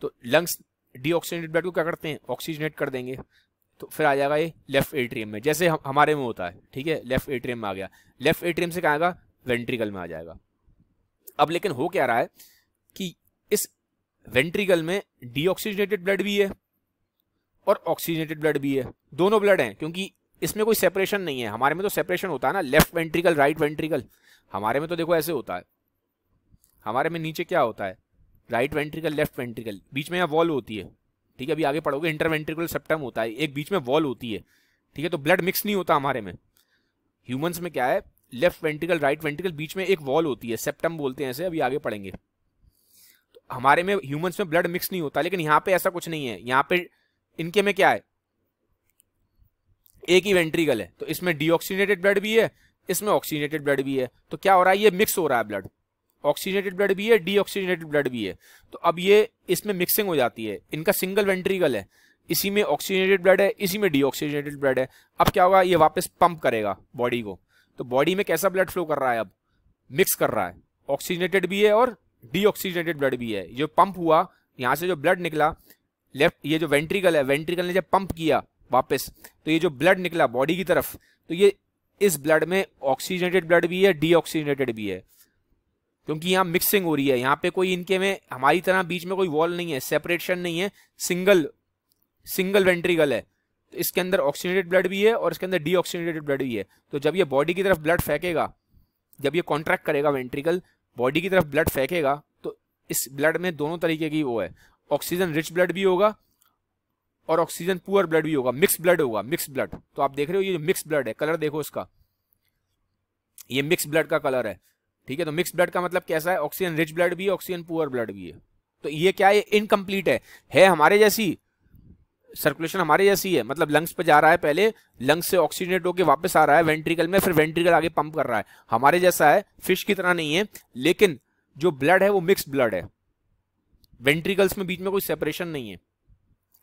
तो लंग्स डीऑक्सीजनेट ब्लड को क्या करते हैं ऑक्सीजनेट कर देंगे तो फिर आ जाएगा ये लेफ्ट एट्रियम में जैसे हम हमारे में होता है ठीक है लेफ्ट एट्रियम में आ गया लेफ्ट एट्रियम से क्या आएगा वेंट्रिकल में आ जाएगा अब लेकिन हो क्या रहा है कि इस वेंट्रिकल में डीऑक्सीजनेटेड ब्लड भी है और ऑक्सीजनेटेड ब्लड भी है दोनों ब्लड हैं क्योंकि इसमें कोई सेपरेशन नहीं है हमारे में तो सेपरेशन होता है ना लेफ्ट वेंट्रिकल राइट वेंट्रिकल हमारे में तो देखो ऐसे होता है हमारे में नीचे क्या होता है राइट वेंट्रिकल लेफ्ट वेंट्रिकल बीच में यहाँ वॉल होती है ठीक है अभी आगे पढ़ोगे वेंट्रिकल सेप्टम होता है एक बीच में वॉल होती है ठीक है तो ब्लड मिक्स नहीं होता हमारे में ह्यूमंस में क्या है लेफ्ट वेंट्रिकल राइट वेंट्रिकल बीच में एक वॉल होती है सेप्टम बोलते हैं ऐसे अभी आगे पढ़ेंगे हमारे में ह्यूमंस में ब्लड मिक्स नहीं होता लेकिन यहाँ पे ऐसा कुछ नहीं है यहाँ पे इनके में क्या है एक ही वेंट्रिकल है तो इसमें डीऑक्सीनेटेड ब्लड भी है इसमें ऑक्सीजनेटेड ब्लड भी है तो क्या हो रहा है ये मिक्स हो रहा है ब्लड ऑक्सीजनेटेड ब्लड भी है डीऑक्सीनेटेड ब्लड भी है तो अब ये इसमें मिक्सिंग हो जाती है इनका सिंगल वेंट्रिकल है इसी में ऑक्सीजनेटेड ब्लड है इसी में डीऑक्सीनेटेड ब्लड है अब क्या होगा ये वापस पंप करेगा बॉडी को तो बॉडी में कैसा ब्लड फ्लो कर रहा है अब मिक्स कर रहा है ऑक्सीजनेटेड भी है और डीऑक्सीजनेटेड ब्लड भी है जो पंप हुआ यहाँ से जो ब्लड निकला लेफ्ट ये जो वेंट्रिकल है वेंट्रिकल ने जब पंप किया वापस तो ये जो ब्लड निकला बॉडी की तरफ तो ये इस ब्लड में ऑक्सीजनेटेड ब्लड भी है डीऑक्सीजनेटेड भी है क्योंकि यहाँ मिक्सिंग हो रही है यहाँ पे कोई इनके में हमारी तरह बीच में कोई वॉल नहीं है सेपरेशन नहीं है सिंगल सिंगल वेंट्रिकल है तो इसके अंदर ऑक्सीजनेटेड ब्लड भी है और इसके अंदर डीऑक्सीजनेटेड ब्लड भी है तो जब ये बॉडी की तरफ ब्लड फेंकेगा जब ये कॉन्ट्रैक्ट करेगा वेंट्रिकल बॉडी की तरफ ब्लड फेंकेगा तो इस ब्लड में दोनों तरीके की वो है ऑक्सीजन रिच ब्लड भी होगा और ऑक्सीजन पुअर ब्लड भी होगा मिक्स ब्लड होगा मिक्स ब्लड तो आप देख रहे हो ये मिक्स ब्लड है कलर देखो इसका ये मिक्स ब्लड का कलर है ठीक है तो मिक्स ब्लड का मतलब कैसा है ऑक्सीजन रिच ब्लड भी ऑक्सीजन पुअर ब्लड भी है तो ये क्या है इनकम्प्लीट है है हमारे जैसी सर्कुलेशन हमारे जैसी है मतलब लंग्स पे जा रहा है पहले लंग्स से ऑक्सीजनेट होकर वापस आ रहा है वेंट्रिकल में फिर वेंट्रिकल आगे पंप कर रहा है हमारे जैसा है फिश की तरह नहीं है लेकिन जो ब्लड है वो मिक्स ब्लड है वेंट्रिकल्स में बीच में कोई सेपरेशन नहीं है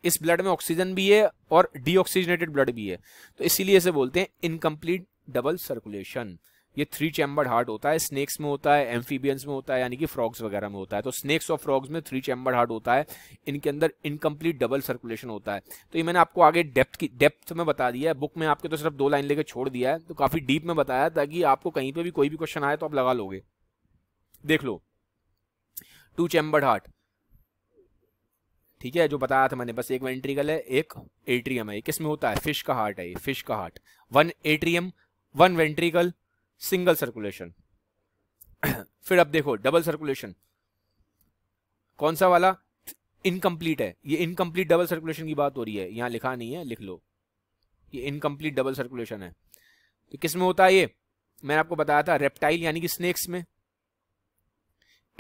इस ब्लड में ऑक्सीजन भी है और डीऑक्सीजनेटेड ब्लड भी है तो इसीलिए इसे बोलते हैं इनकम्प्लीट डबल सर्कुलेशन ये थ्री चैम्बर्ड हार्ट होता है स्नेक्स में होता है एम्फीबियंस में होता है यानी कि फ्रॉग्स वगैरह में होता है तो स्नेक्स और फ्रॉग्स में थ्री चैम्बर्ड हार्ट होता है इनके अंदर इनकम्प्लीट डबल सर्कुलेशन होता है तो ये मैंने आपको आगे डेप्थ की डेप्थ में बता दिया है बुक में आपके तो सिर्फ दो लाइन लेकर छोड़ दिया है तो काफ़ी डीप में बताया ताकि आपको कहीं पर भी कोई भी क्वेश्चन आए तो आप लगा लोगे देख लो टू चैम्बर्ड हार्ट ठीक है जो बताया था मैंने बस एक वेंट्रिकल है एक एट्रियम है किसमें होता है फिश का हार्ट है ये फिश का heart one atrium one ventricle single circulation फिर अब देखो डबल सर्कुलेशन कौन सा वाला इनकम्प्लीट है ये इनकम्प्लीट डबल सर्कुलेशन की बात हो रही है यहां लिखा नहीं है लिख लो ये इनकम्प्लीट डबल सर्कुलेशन है तो किस में होता है ये मैंने आपको बताया था रेप्टाइल यानी कि स्नेक्स में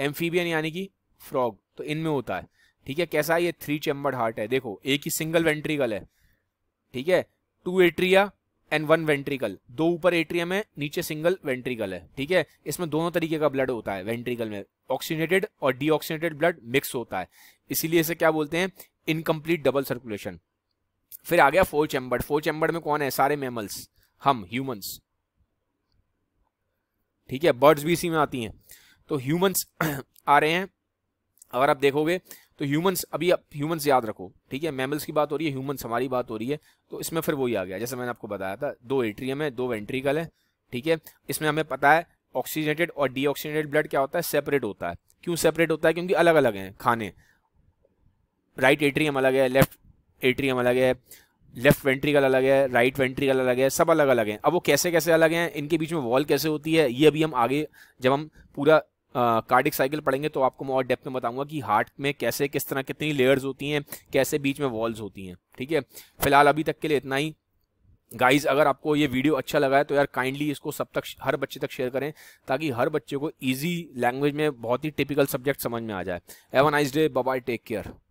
एम्फीबियन यानी कि फ्रॉग तो इनमें होता है ठीक है कैसा है ये थ्री चेम्बर्ड हार्ट है देखो एक ही सिंगल वेंट्रिकल है ठीक है two atria and one ventricle दो ऊपर एट्रियम है नीचे सिंगल वेंट्रिकल है ठीक है इसमें दोनों तरीके का ब्लड होता है वेंट्रिकल में ऑक्सीनेटेड और डीऑक्सीनेटेड ब्लड मिक्स होता है इसीलिए इसे क्या बोलते हैं इनकम्प्लीट डबल सर्कुलेशन फिर आ गया फोर चैम्बर्ड फोर चैम्बर में कौन है सारे मेमल्स हम ह्यूमंस ठीक है बर्ड्स भी इसी में आती हैं तो ह्यूमंस आ रहे हैं अगर आप देखोगे तो ह्यूमंस अभी आप ह्यूमंस याद रखो ठीक है मैमल्स की बात हो रही है ह्यूमंस हमारी बात हो रही है तो इसमें फिर वही आ गया जैसे मैंने आपको बताया था दो एट्रियम है दो वेंट्रिकल है ठीक है इसमें हमें पता है ऑक्सीजनेटेड और डीऑक्सीजनेटेड ब्लड क्या होता है सेपरेट होता है क्यों सेपरेट होता है क्योंकि अलग अलग हैं खाने राइट एट्रियम अलग है लेफ्ट एट्रियम अलग है लेफ्ट वेंट्रिकल अलग है राइट वेंट्रिकल अलग है सब अलग अलग हैं अब वो कैसे कैसे अलग हैं इनके बीच में वॉल कैसे होती है ये अभी हम आगे जब हम पूरा कार्डिक साइकिल पढ़ेंगे तो आपको मैं और डेप्थ में बताऊंगा कि हार्ट में कैसे किस तरह कितनी लेयर्स होती हैं कैसे बीच में वॉल्स होती हैं ठीक है फिलहाल अभी तक के लिए इतना ही गाइज अगर आपको ये वीडियो अच्छा लगा है तो यार काइंडली इसको सब तक हर बच्चे तक शेयर करें ताकि हर बच्चे को ईजी लैंग्वेज में बहुत ही टिपिकल सब्जेक्ट समझ में आ जाए have a nice day bye take care